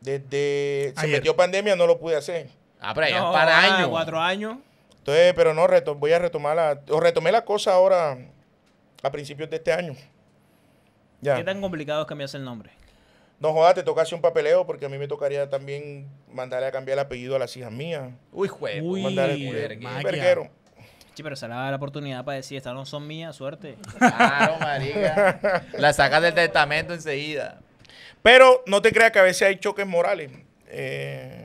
Speaker 4: Desde... Se metió pandemia, no lo pude hacer.
Speaker 1: Ah, pero ya para años.
Speaker 4: Cuatro años. Entonces, pero no, reto, voy a retomar la... O retomé la cosa ahora a principios de este año. Ya. ¿Qué tan complicado es cambiarse el nombre? No jodas, te toca hacer un papeleo porque a mí me tocaría también mandarle a cambiar el apellido a las hijas mías. Uy, juez. Uy, mandarle verguero.
Speaker 3: Sí, pero se le da la oportunidad para decir, estas no son mías, suerte. Claro,
Speaker 1: marica.
Speaker 3: la sacas del testamento enseguida. Pero no
Speaker 4: te creas que a veces hay choques morales. Eh,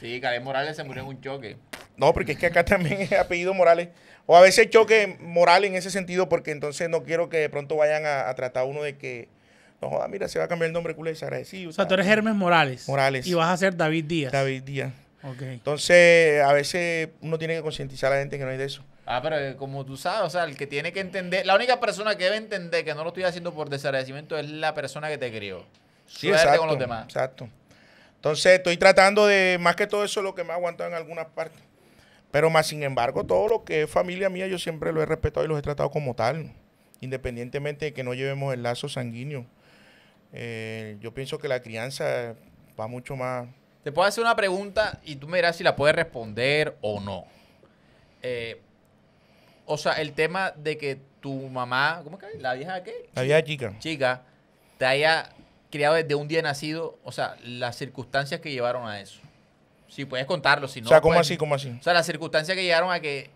Speaker 4: Sí, Caleb Morales se murió en un choque. No, porque es que acá también es apellido Morales. O a veces choque moral en ese sentido, porque entonces no quiero que de pronto vayan a, a tratar uno de que. No joda, mira, se va a cambiar el nombre culé desagradecido. O sea, tú eres Hermes Morales. Morales. Y vas a ser David Díaz. David Díaz. Ok. Entonces, a veces uno tiene que concientizar a la gente que no hay de eso.
Speaker 1: Ah, pero eh, como tú sabes, o sea, el que tiene que entender, la única persona que debe entender que no lo estoy haciendo por desagradecimiento es la persona que te crió.
Speaker 4: Sí, exacto, con los demás. Exacto. Entonces estoy tratando de, más que todo eso, lo que me ha aguantado en algunas partes. Pero más sin embargo, todo lo que es familia mía, yo siempre lo he respetado y los he tratado como tal, independientemente de que no llevemos el lazo sanguíneo. Eh, yo pienso que la crianza va mucho más. Te puedo hacer una pregunta y tú me dirás si la puedes responder
Speaker 1: o no. Eh, o sea, el tema de que tu mamá, ¿cómo es que? La vieja qué? La vieja chica. Chica, te haya criado desde un día nacido, o sea, las circunstancias que llevaron a eso. Si puedes contarlo, si no. O sea, ¿cómo pues, así? ¿Cómo así? O sea, las circunstancias que llegaron a que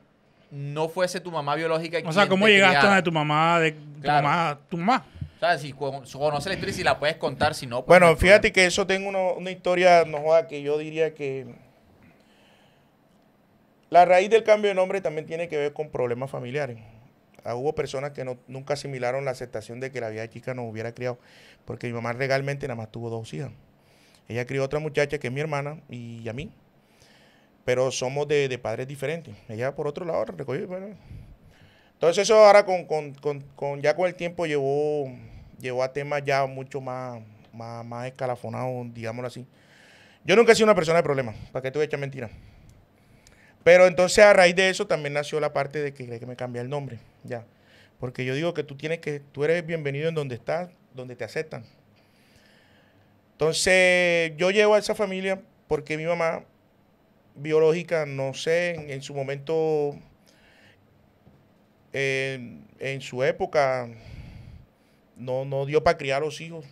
Speaker 1: no fuese tu mamá biológica. O sea, ¿cómo llegaste a
Speaker 4: tu
Speaker 2: mamá, de tu mamá, tu mamá?
Speaker 4: O sea, si conoces la historia si la puedes contar, si no. Pues, bueno, fíjate que eso tengo una historia, no joda, que yo diría que. La raíz del cambio de nombre también tiene que ver con problemas familiares. Ah, hubo personas que no, nunca asimilaron la aceptación de que la vida chica nos hubiera criado, porque mi mamá legalmente nada más tuvo dos hijas. Ella crió a otra muchacha que es mi hermana y a mí, pero somos de, padres diferentes. Ella por otro lado recogió. Bueno. Entonces eso ahora con, ya con el tiempo llevó, llevó a temas ya mucho más, más, más escalafonados, digámoslo así. Yo nunca he sido una persona de problemas, para que te voy a mentiras. Pero entonces a raíz de eso también nació la parte de que, me cambié el nombre, ya. Porque yo digo que tú tienes que, tú eres bienvenido en donde estás, donde te aceptan. Entonces yo llevo a esa familia porque mi mamá biológica, no sé, en, su momento, en su época, no, no dio para criar los hijos.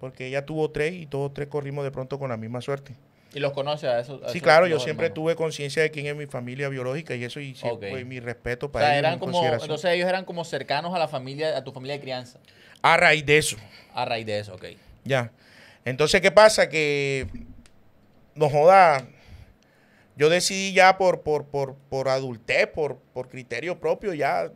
Speaker 4: Porque ella tuvo tres y todos tres corrimos de pronto con la misma suerte.
Speaker 1: ¿Y los conoce a eso, sí, claro, yo siempre
Speaker 4: tuve conciencia de quién es mi familia biológica y eso y siempre pues, mi respeto para ellos. entonces
Speaker 1: ellos eran como cercanos a la familia, a tu familia de crianza.
Speaker 4: A raíz de eso. A raíz de eso, ok. Ya. Entonces, ¿qué pasa? Que nos joda. Yo decidí ya por, por, por, adultez, por, por criterio propio, ya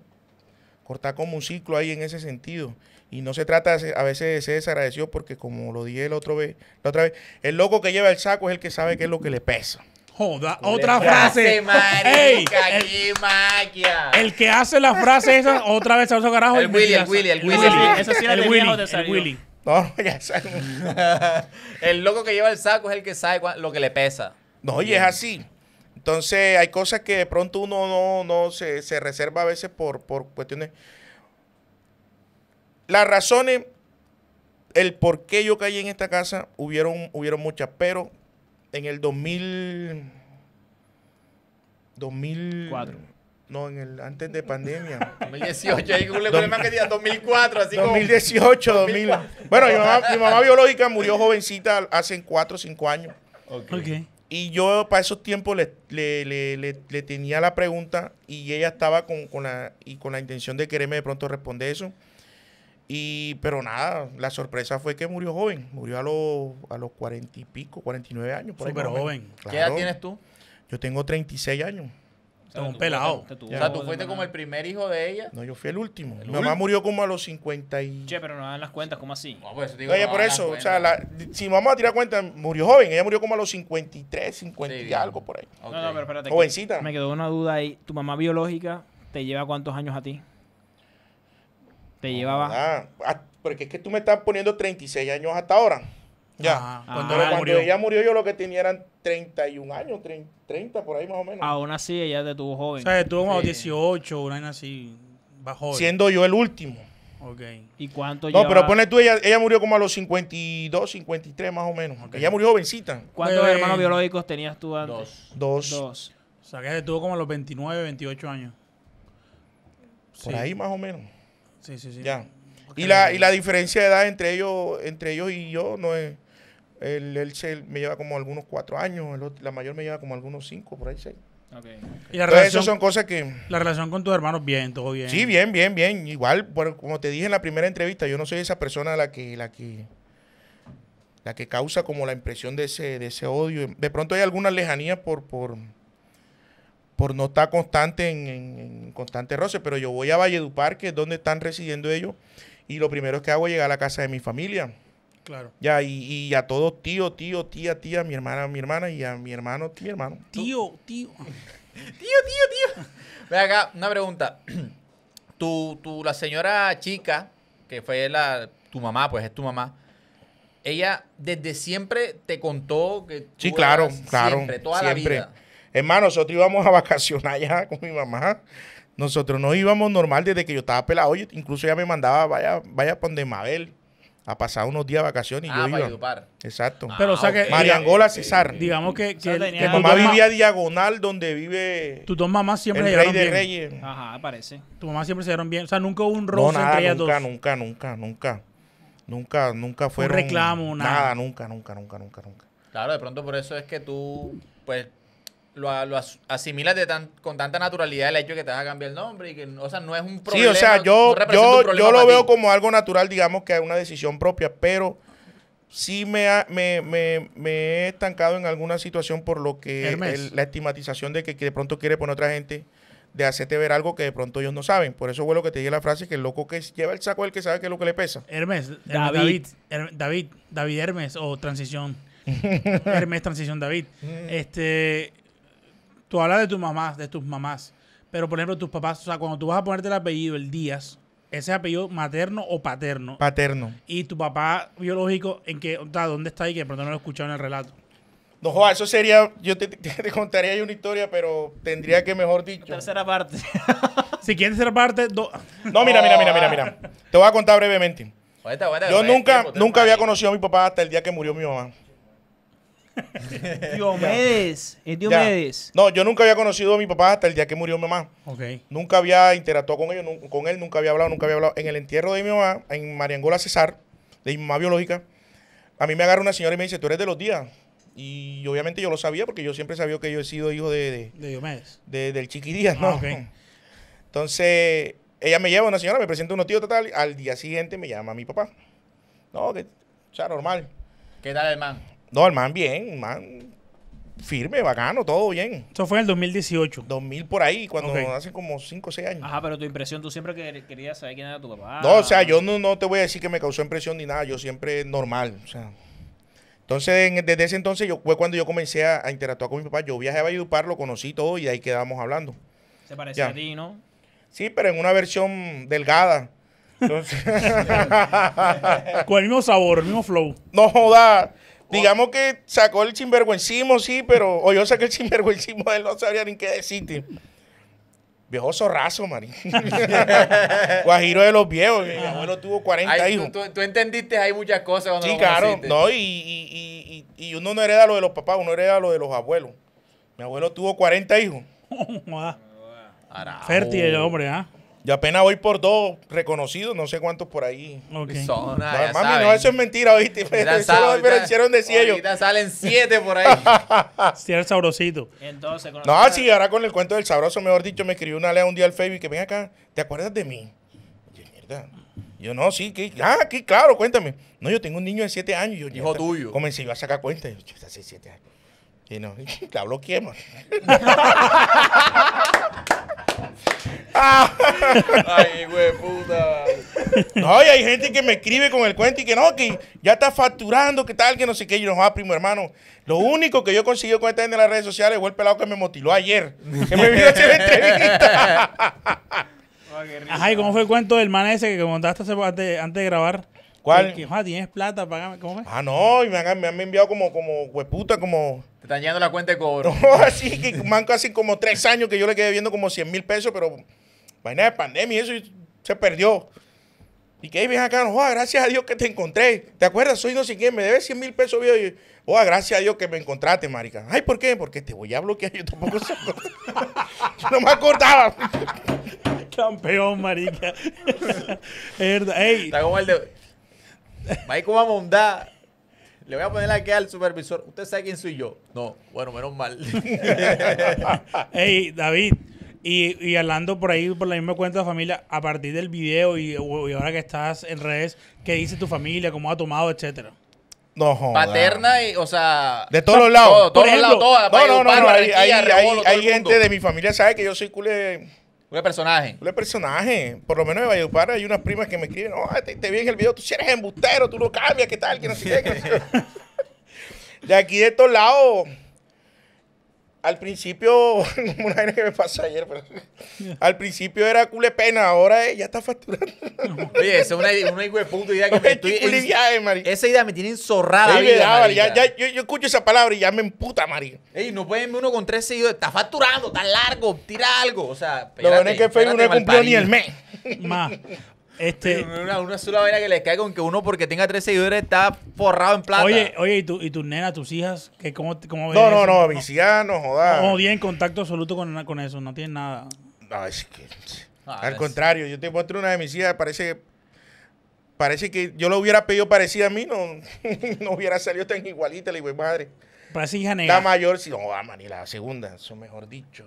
Speaker 4: cortar como un ciclo ahí en ese sentido. Y no se trata a veces de ser desagradecido porque, como lo dije la otra vez, la otra vez el loco que lleva el saco es el que sabe qué es lo que le pesa. Joda, otra frase. Ey, el, magia. el que hace la frase esa otra
Speaker 2: vez se carajo. El Willy, el Willy, el Willy. sí el Willy, el Willy. No,
Speaker 4: ya
Speaker 1: el loco que lleva el saco es el que sabe lo que le pesa. No, y es así.
Speaker 4: Entonces, hay cosas que de pronto uno no, no se, se reserva a veces por, por cuestiones las razones, el por qué yo caí en esta casa, hubieron, hubieron muchas, pero en el 2000... 2004. No, en el, antes de pandemia. 2018, hay un problema que diga 2004, así 2018, como... 2018, 2000. Bueno, mi mamá, mi mamá, biológica murió jovencita hace 4 o 5 años. Y yo para esos tiempos le, le, le, le, tenía la pregunta y ella estaba con, con, la, y con la intención de quererme de pronto responder eso. Y, pero nada, la sorpresa fue que murió joven, murió a los, a los cuarenta y pico, 49 años. Por Súper joven. ¿Qué edad tienes tú? Yo tengo 36 años. seis un pelado. o sea, tú fuiste
Speaker 1: como el primer hijo de ella.
Speaker 4: No, yo fui el último. Mi mamá murió como a los 50 y...
Speaker 3: Che, pero no dan las cuentas, ¿cómo así? Pues, Oye, por eso, o sea, la,
Speaker 4: si a tirar cuenta, murió joven. Ella murió como a los 53, 50 cincuenta y algo por ahí. No, pero espérate. Jovencita.
Speaker 3: Me quedó una duda ahí. ¿Tu mamá biológica te lleva cuántos años a ti? llevaba.
Speaker 4: Ah, ah, porque es que tú me estás poniendo 36 años hasta ahora. Ya. Ah, cuando, ella murió, yo lo que tenía eran 31 años, 30, por ahí más o menos. Aún
Speaker 3: así, ella te tuvo joven. O sea, estuvo como
Speaker 4: 18, una así, bajo. Siendo yo el último.
Speaker 3: Ok. ¿Y cuánto No, pero pone
Speaker 4: tú, ella, ella, murió como a los 52, 53 más o menos. Ella murió jovencita. ¿Cuántos hermanos
Speaker 2: biológicos tenías tú antes? Dos. Dos. O sea, que estuvo como a los 29, 28 años.
Speaker 4: Por ahí más o menos. Ya. Y la, diferencia de edad entre ellos, entre ellos y yo no es... el me lleva como algunos cuatro años, el otro, la mayor me lleva como algunos cinco, por ahí seis. Y la relación, son
Speaker 2: cosas que... La relación con tus hermanos, bien, todo bien. Sí, bien,
Speaker 4: bien, bien. Igual, como te dije en la primera entrevista, yo no soy esa persona la que... La que la que causa como la impresión de ese, de ese odio. De pronto hay alguna lejanía por, por, por no estar constante en, constante roce, pero yo voy a Valledupar, que es donde están residiendo ellos, y lo primero que hago es llegar a la casa de mi familia. Claro. Ya, y, a todos tío, tío, tía, tía, mi hermana, mi hermana, y a mi hermano, mi hermano.
Speaker 2: Tío, tío.
Speaker 1: tío, tío, tío. Ve acá, una pregunta. Tu, tu, la señora chica, que fue la, tu mamá, pues es tu mamá, ella desde siempre te contó que... Tú sí, claro, claro. Siempre, toda la vida.
Speaker 4: Hermano, nosotros íbamos a vacacionar ya con mi mamá. Nosotros no íbamos normal desde que yo estaba pelado. incluso ella me mandaba, vaya, vaya para donde Mabel a pasar unos días de vacaciones y yo ah, iba. Exacto. Ah, Pero, o que. Mariangola eh, César. Eh, digamos que. Mi mamá vivía diagonal donde vive.
Speaker 2: Tus dos mamás siempre se llevaron bien. Ajá, parece. Tu mamá siempre se llevaron bien. O sea, nunca hubo un roce entre ellas nunca, dos.
Speaker 4: Nunca, nunca, nunca. Nunca, nunca fueron. Un reclamo, nada. Nada, nunca, nunca, nunca, nunca, nunca.
Speaker 1: Claro, de pronto por eso es que tú, pues, lo, lo asimilas de con tanta naturalidad el hecho de que te vas a cambiar el nombre y que, o sea, no es un problema. Sí, o sea, yo, yo, lo veo
Speaker 4: como algo natural, digamos que es una decisión propia, pero sí me, me, me, he estancado en alguna situación por lo que la estigmatización de que, de pronto quiere poner otra gente de hacerte ver algo que de pronto ellos no saben. Por eso fue lo que te diga la frase, que el loco que lleva el saco es el que sabe que es lo que le pesa. Hermes, David, David, David Hermes
Speaker 2: o Transición. Hermes Transición David. Mm. este, tú hablas de tus mamás, de tus mamás, pero por ejemplo tus papás, o sea, cuando tú vas a ponerte el apellido, el Díaz, ese apellido materno o paterno. Paterno. Y tu papá biológico, ¿en qué,
Speaker 4: dónde está ahí? que pronto no lo he escuchado en el relato? No, Joa, eso sería, yo te, contaría yo una historia, pero tendría que, mejor dicho. Tercera parte. si quieres ser parte, No, mira, mira, mira, mira, mira. Te voy a contar brevemente. yo nunca, nunca había conocido a mi papá hasta el día que murió mi mamá. Diomedes, es No, yo nunca había conocido a mi papá hasta el día que murió mi mamá. Okay. Nunca había interactuado con, ellos, con él, nunca había hablado, nunca había hablado. En el entierro de mi mamá, en Mariangola Cesar, de mi mamá biológica, a mí me agarra una señora y me dice, tú eres de los días. Y obviamente yo lo sabía porque yo siempre sabía que yo he sido hijo de... De, del Chiqui ah, ¿no? Entonces, ella me lleva a una señora, me presenta a unos tíos, total. Al día siguiente me llama mi papá. No, que, o normal. ¿Qué tal, hermano? No, el man bien, el man firme, bacano, todo bien. Eso fue en el 2018. 2000 por ahí, cuando hace
Speaker 3: como 5 o 6 años. Ajá, pero tu impresión, tú siempre querías saber quién era tu papá. No, o sea, yo
Speaker 4: no, te voy a decir que me causó impresión ni nada, yo siempre normal, o sea. Entonces, desde ese entonces yo, fue cuando yo comencé a, interactuar con mi papá. Yo viajé a Valledupar, lo conocí todo y ahí quedamos hablando. Se parecía a ti, ¿no? Sí, pero en una versión delgada. Entonces... con el mismo sabor, el mismo flow. No joda digamos que sacó el chimberguencimo, sí, pero o yo saqué el sinvergüencismo, él no sabía ni qué decirte. Viejo zorrazo, marín. Guajiro de los viejos. Mi abuelo tuvo 40 hijos. Tú, entendiste, hay muchas cosas cuando Sí, claro. No, y, y, y, y, uno no hereda lo de los papás, uno hereda lo de los abuelos. Mi abuelo tuvo 40 hijos. Fértil el hombre, ¿ah? Yo apenas voy por dos reconocidos, no sé cuántos por ahí. Okay. Ah, mami, no, eso es mentira, ¿viste? Pero sabe, de cielo. Ahorita salen siete por ahí. sí, el sabrosito. Entonces, no, sí, ahora con el cuento del sabroso, mejor dicho, me escribió una lea un día al Facebook que ven acá, ¿te acuerdas de mí? Yo, mierda. Yo, no, sí, que, ah, aquí, claro, cuéntame. No, yo tengo un niño de siete años. Yo, Hijo tuyo. Comencé yo a sacar cuenta. Yo, hace siete años. Y no, la bloqueé, Ay, güey, puta. No, y hay gente que me escribe con el cuento y que no, que ya está facturando, que tal, que no sé qué. yo, no, ah, primo hermano, lo único que yo conseguí con esta en las redes sociales fue el pelado que me motiló ayer, que me vino a hacer entrevista. cómo fue el cuento
Speaker 2: del man ese que contaste antes, de grabar? ¿Cuál? Que, ah, tienes plata, Ah, no,
Speaker 4: y me han, enviado como, como, hueputa, como... Dañando la cuenta de cobro. No, así que manco así como tres años que yo le quedé viendo como 100 mil pesos, pero vaina de pandemia y eso se perdió. Y que ahí ven acá, oh, gracias a Dios que te encontré. ¿Te acuerdas? Soy no sé quién, me debes 100 mil pesos, viejo. Oh, gracias a Dios que me encontraste, marica. Ay, ¿por qué? Porque te voy a bloquear. Yo tampoco se Yo no me acordaba. Campeón, marica.
Speaker 2: Ey. Está como el de... Maico va a mondar
Speaker 1: le voy a poner la aquí al supervisor. ¿Usted sabe quién soy yo? No, bueno, menos mal. hey,
Speaker 2: David. Y, hablando por ahí, por la misma cuenta de familia, a partir del video y, ahora que estás en redes, ¿qué dice tu familia? ¿Cómo ha tomado? Etcétera. No, joder.
Speaker 4: Paterna
Speaker 1: y, o sea. De todos los lados. todos los lados, no, no, no, hay,
Speaker 4: gente de mi familia, sabe que yo soy culé un personaje. un personaje. Por lo menos en Valledupar hay unas primas que me escriben, oh, te, el video, tú si eres embustero, tú no cambias, ¿qué tal? qué no de aquí de estos lados al principio, una una que me pasó ayer, pero al principio era cule pena, ahora eh, ya está facturando.
Speaker 1: Oye, esa es una, una de idea que me estoy.
Speaker 4: Esa idea me tiene zorrada. ya, ya, yo, escucho esa palabra y ya me emputa, María. Ey, no pueden ver uno con tres seguidores. Está facturando, está largo, tira algo. O sea, Lo bueno es que Facebook no cumplió ni el mes. Más.
Speaker 2: Este, una, una, sola vaina que les cae con que uno porque tenga tres seguidores está forrado en plata. Oye, oye, y, tu, y tus nenas, tus hijas, que cómo, cómo ven No, no, no, viciano, no, No tienen contacto absoluto con, con eso, no tienen nada.
Speaker 4: es que, ah, al contrario, yo te muestro una de mis hijas, parece parece que yo lo hubiera pedido parecida a mí, no, no hubiera salido tan igualita, le digo, madre. Parece hija negra. La mayor, si no, ah, man, ni la segunda, eso mejor dicho.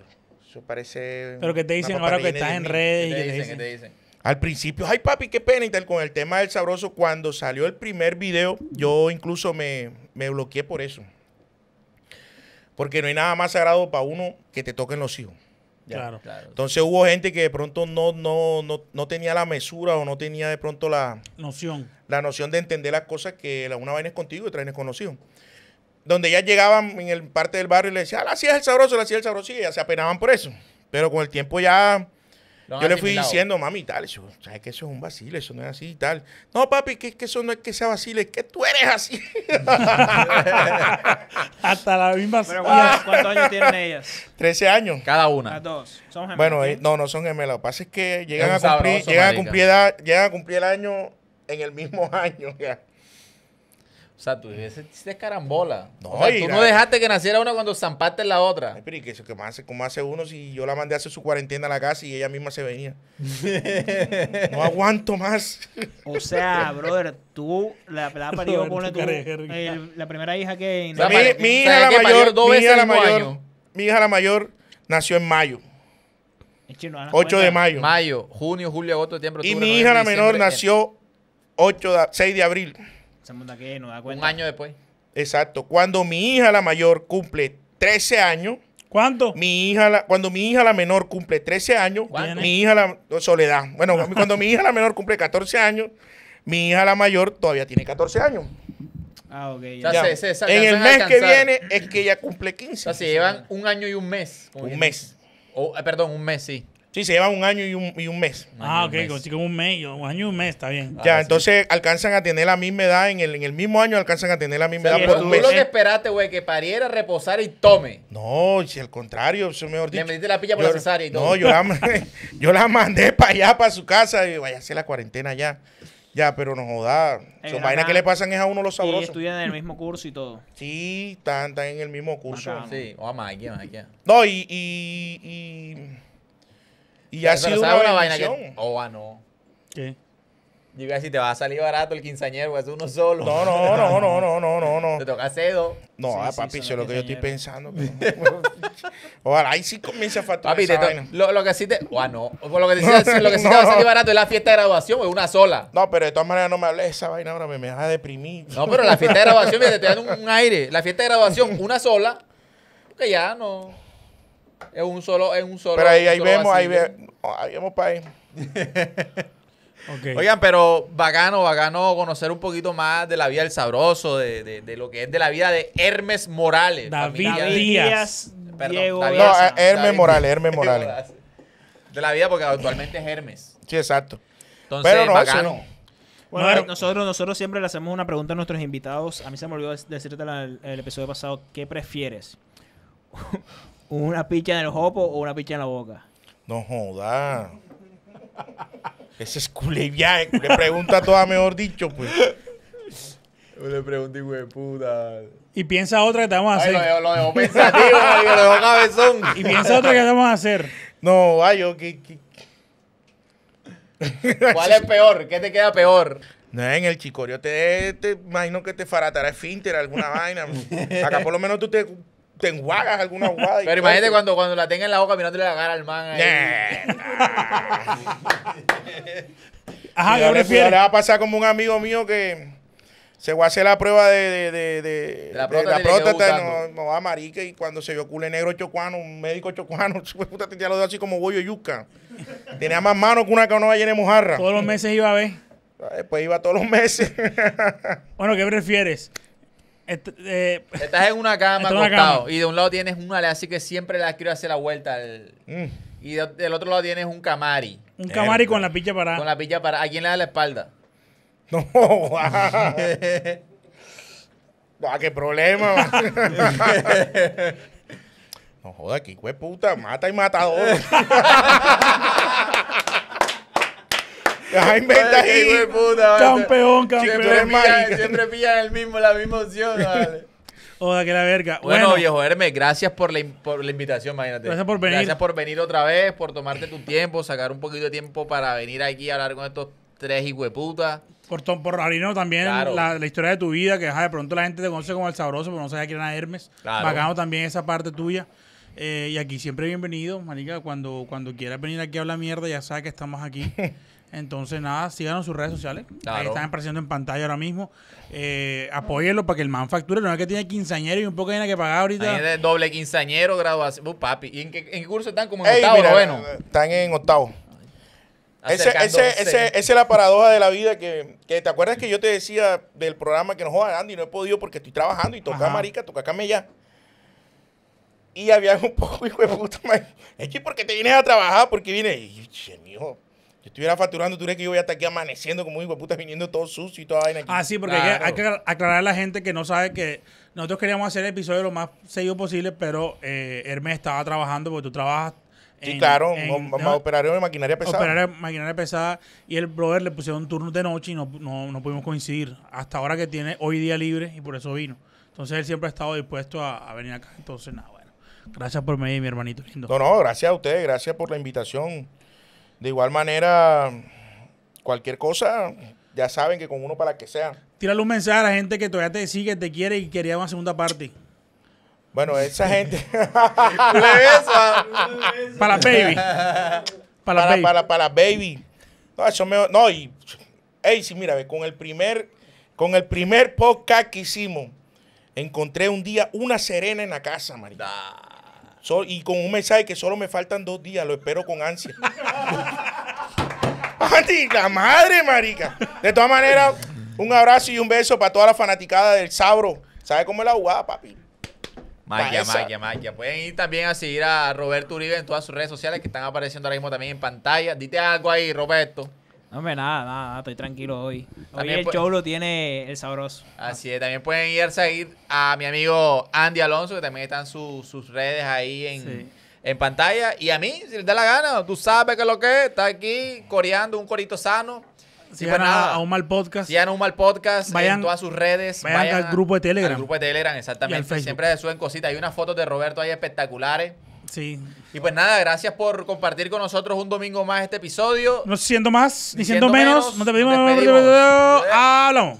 Speaker 4: Eso parece. Pero que te dicen ahora que estás en redes. y que te dicen? Al principio, ay papi, qué pena y tal, con el tema del sabroso, cuando salió el primer video, yo incluso me, bloqueé por eso. Porque no hay nada más sagrado para uno que te toquen los hijos. Claro. Entonces hubo gente que de pronto no, no, no, tenía la mesura o no tenía de pronto la noción. La noción de entender las cosas que una vaina es contigo y otra vaina es conocido. Donde ya llegaban en el parte del barrio y le decían, ah, así es el sabroso, así es el sabroso, y ya se apenaban por eso. Pero con el tiempo ya
Speaker 2: yo le fui diciendo,
Speaker 4: mami, tal, sabes que eso es un vacile, eso no es así y tal. No, papi, que, que eso no es que sea vacile, es que tú eres así. Hasta la misma. ¿cuántos, años tienen ellas? Trece años. Cada una. Las dos. Bueno, eh, no, no son gemelas. Lo que pasa es que llegan, a cumplir, a cumplir el año en el mismo año. Ya. O sea, tú dices, es carambola. No, tú no dejaste que naciera una cuando zampaste la otra. Espera ¿y qué ¿Cómo hace, ¿Cómo hace uno si yo la mandé a hacer su cuarentena a la casa y ella misma se venía? no aguanto más. o sea, brother, tú la, la
Speaker 3: primera hija que... mi, hija la mayor, la
Speaker 4: mi hija la mayor nació en mayo. Chino, 8 ah, de mayo. Mayo, junio, julio, agosto, septiembre, Y mi hija la menor nació 8 6 de abril. Un año después. Exacto. Cuando mi hija, la mayor, cumple 13 años. ¿Cuánto? Mi hija, la, cuando mi hija la menor cumple 13 años, mi hija la soledad. Bueno, cuando mi hija la menor cumple 14 años, mi hija la mayor todavía tiene 14 años. Ah, ok. en el mes que viene es
Speaker 1: que ella cumple 15. O sea, llevan un año y un mes. Un mes.
Speaker 2: Eh, perdón, un mes, sí. Sí, se llevan un año y un, mes. Ah, ok, un mes,
Speaker 4: un año y un mes, está bien. Ah, ya, entonces alcanzan a tener la misma edad, en el, en el mismo año alcanzan a tener la misma edad. Pero tú lo que
Speaker 1: esperaste, güey, que pariera, reposara y tome.
Speaker 4: No, si al contrario, eso mejor Le la pilla por la y No, yo la, yo la mandé para allá, para su casa, y vaya a hacer la cuarentena ya. Ya, pero no joda. Eh, Son vaina que le pasan es a uno los sabrosos. Y estudian en el mismo curso y todo. Sí, están, están en el mismo curso. sí, o a No, y... y, y y ha sido una, vaina que... Oh, ah, no.
Speaker 2: ¿Qué?
Speaker 1: Yo iba a decir, te va a salir barato el quinceañero, es pues, uno solo. No, no, no, no, no, no, no, no. Te toca hacer dos.
Speaker 4: No, ah, papi, eso es lo que yo estoy pensando. Ojalá ahí sí comienza a facturar Papi, Lo, lo, que sí te... Ah, a no. Lo que, sí te va a salir barato es la fiesta de graduación, es pues, una sola. No, pero de todas maneras no me hables de esa vaina ahora, me, me vas a deprimir. No, pero la fiesta de graduación, mira, te estoy un aire. La fiesta de graduación, una sola,
Speaker 1: Porque ya no... Es
Speaker 4: un solo, es un solo. Pero ahí, vemos, ahí, vemos para ahí.
Speaker 1: Oigan, pero bacano, bacano conocer un poquito más de la vida del sabroso, de, lo que es de la vida de Hermes Morales. David, Díaz. no, Hermes Morales, Hermes Morales. De la vida, porque actualmente es Hermes.
Speaker 4: Sí, exacto.
Speaker 3: pero no, Bueno, nosotros, nosotros siempre le hacemos una pregunta a nuestros invitados. A mí se me olvidó decirte el, el, episodio pasado, ¿qué prefieres? Una picha en el hopo o una picha en la boca. No
Speaker 4: joda. Ese es culeviaje. Le pregunta toda, mejor dicho, pues.
Speaker 3: Le pregunté, güey,
Speaker 2: puta.
Speaker 4: Y piensa otra que te vamos a hacer. lo, lo pensativo, lo dejo cabezón. Y piensa otra que te vamos a hacer. No, vaya, yo qué. ¿Cuál es peor? ¿Qué te queda peor? No, en el chicorio te, te imagino que te faratará finter alguna vaina. Acá por lo menos tú te te enjuagas alguna jugada. Pero imagínate cuando,
Speaker 1: cuando la tenga en la boca mirándole la cara al man. Ahí. Ajá, ¿qué prefieres? Le
Speaker 4: va a pasar como un amigo mío que se va a hacer la prueba de, la próstata, no, va a marica y cuando se vio culé negro chocuano, un médico chocuano, puta te lo dio así como bollo yuca. Tenía más manos que una canoa llena de mojarra. Todos los meses iba a ver. Después iba todos los meses. bueno, ¿qué prefieres?
Speaker 1: Eh, Estás en una cama acostado y de un lado tienes una así que siempre la quiero hacer la vuelta. Mm. Y del otro lado tienes un camari. Un camari con la picha para Con la pilla ¿A quién le da la espalda?
Speaker 4: No. Ah. Ah, qué problema. no joda, aquí, puta, mata y matador. ahí. puta, Campeón, campeón. Siempre
Speaker 1: pillan, el mismo, la misma opción, vale. Oda, que la verga. Bueno, viejo Hermes, gracias por la, invitación, imagínate. Gracias por venir. Gracias por venir otra vez, por tomarte tu tiempo, sacar un poquito de tiempo para venir aquí a hablar con estos
Speaker 2: tres puta. Por, por Arino también, la, historia de tu vida, que de pronto la gente te conoce como el sabroso, pero no sabía quién era Hermes. Claro. Bacano también esa parte tuya. Eh, y aquí siempre bienvenido, manica. Cuando, cuando quieras venir aquí a hablar mierda, ya sabes que estamos aquí. Entonces, nada, síganos sus redes sociales. Ahí están apareciendo en pantalla ahora mismo. Eh, apóyenlo para que el man facture. No es que tiene quinceañero y un poco de que pagar ahorita.
Speaker 1: doble quinceañero, graduación. Uh, papi, en qué,
Speaker 4: curso están? Como en octavo, Están en octavo.
Speaker 2: Ese, esa es
Speaker 4: la paradoja de la vida que, te acuerdas que yo te decía del programa que no jodan Andy, no he podido porque estoy trabajando y toca marica, toca camella. Y había un poco, hijo de puta, es porque te vienes a trabajar, porque vienes, y, yo estuviera facturando, tú crees que yo voy hasta aquí amaneciendo como hijo de puta viniendo todo sucio y toda vaina aquí. Ah, sí, porque hay, que, aclarar a
Speaker 2: la gente que no sabe que nosotros queríamos hacer el episodio lo más seguido posible, pero eh, Hermes estaba trabajando porque tú trabajas. En, sí, claro, en, operario de maquinaria pesada. Operario de maquinaria pesada y el brother le pusieron turnos de noche y no, pudimos coincidir. Hasta ahora que tiene hoy día libre y por eso vino. Entonces él siempre ha estado dispuesto a, venir acá. Entonces, nada, bueno. Gracias por venir, mi hermanito lindo.
Speaker 4: No, no, gracias a ustedes, gracias por la invitación. De igual manera, cualquier cosa, ya saben que con uno para que sea.
Speaker 2: Tírale un mensaje a la gente que todavía te sigue, te quiere
Speaker 4: y quería una segunda parte. Bueno, esa gente. para baby. Para, para, baby. Para, baby. No, eso me, no y. Ey, sí, mira, con el primer, con el primer podcast que hicimos, encontré un día una serena en la casa, María y con un mensaje que solo me faltan dos días, lo espero con ansia. la madre, marica. De todas maneras, un abrazo y un beso para toda la fanaticada del Sabro. ¿Sabe cómo es la jugada, papi? Magia, magia,
Speaker 1: magia. Pueden ir también a seguir a Roberto Uribe en todas sus redes sociales que están apareciendo ahora mismo también en pantalla. Dite algo ahí, Roberto. No,
Speaker 3: hombre, nada, nada, estoy tranquilo hoy. También el show lo tiene el sabroso.
Speaker 1: Así es, también pueden ir a seguir a mi amigo Andy Alonso, que también están sus redes ahí en, pantalla. Y a mí, si les da la gana, tú sabes que lo que es, está aquí coreando un corito sano. Si pues a un mal podcast. Sigan a un mal podcast vayan, en todas sus redes. Vayan, al grupo de Telegram. Al grupo de Telegram, exactamente. Siempre suben cositas. Hay unas fotos de Roberto ahí espectaculares. Sí. Y pues nada, gracias por compartir con nosotros un domingo más este episodio.
Speaker 2: No siendo más, ni siendo, menos, no te Hablamos.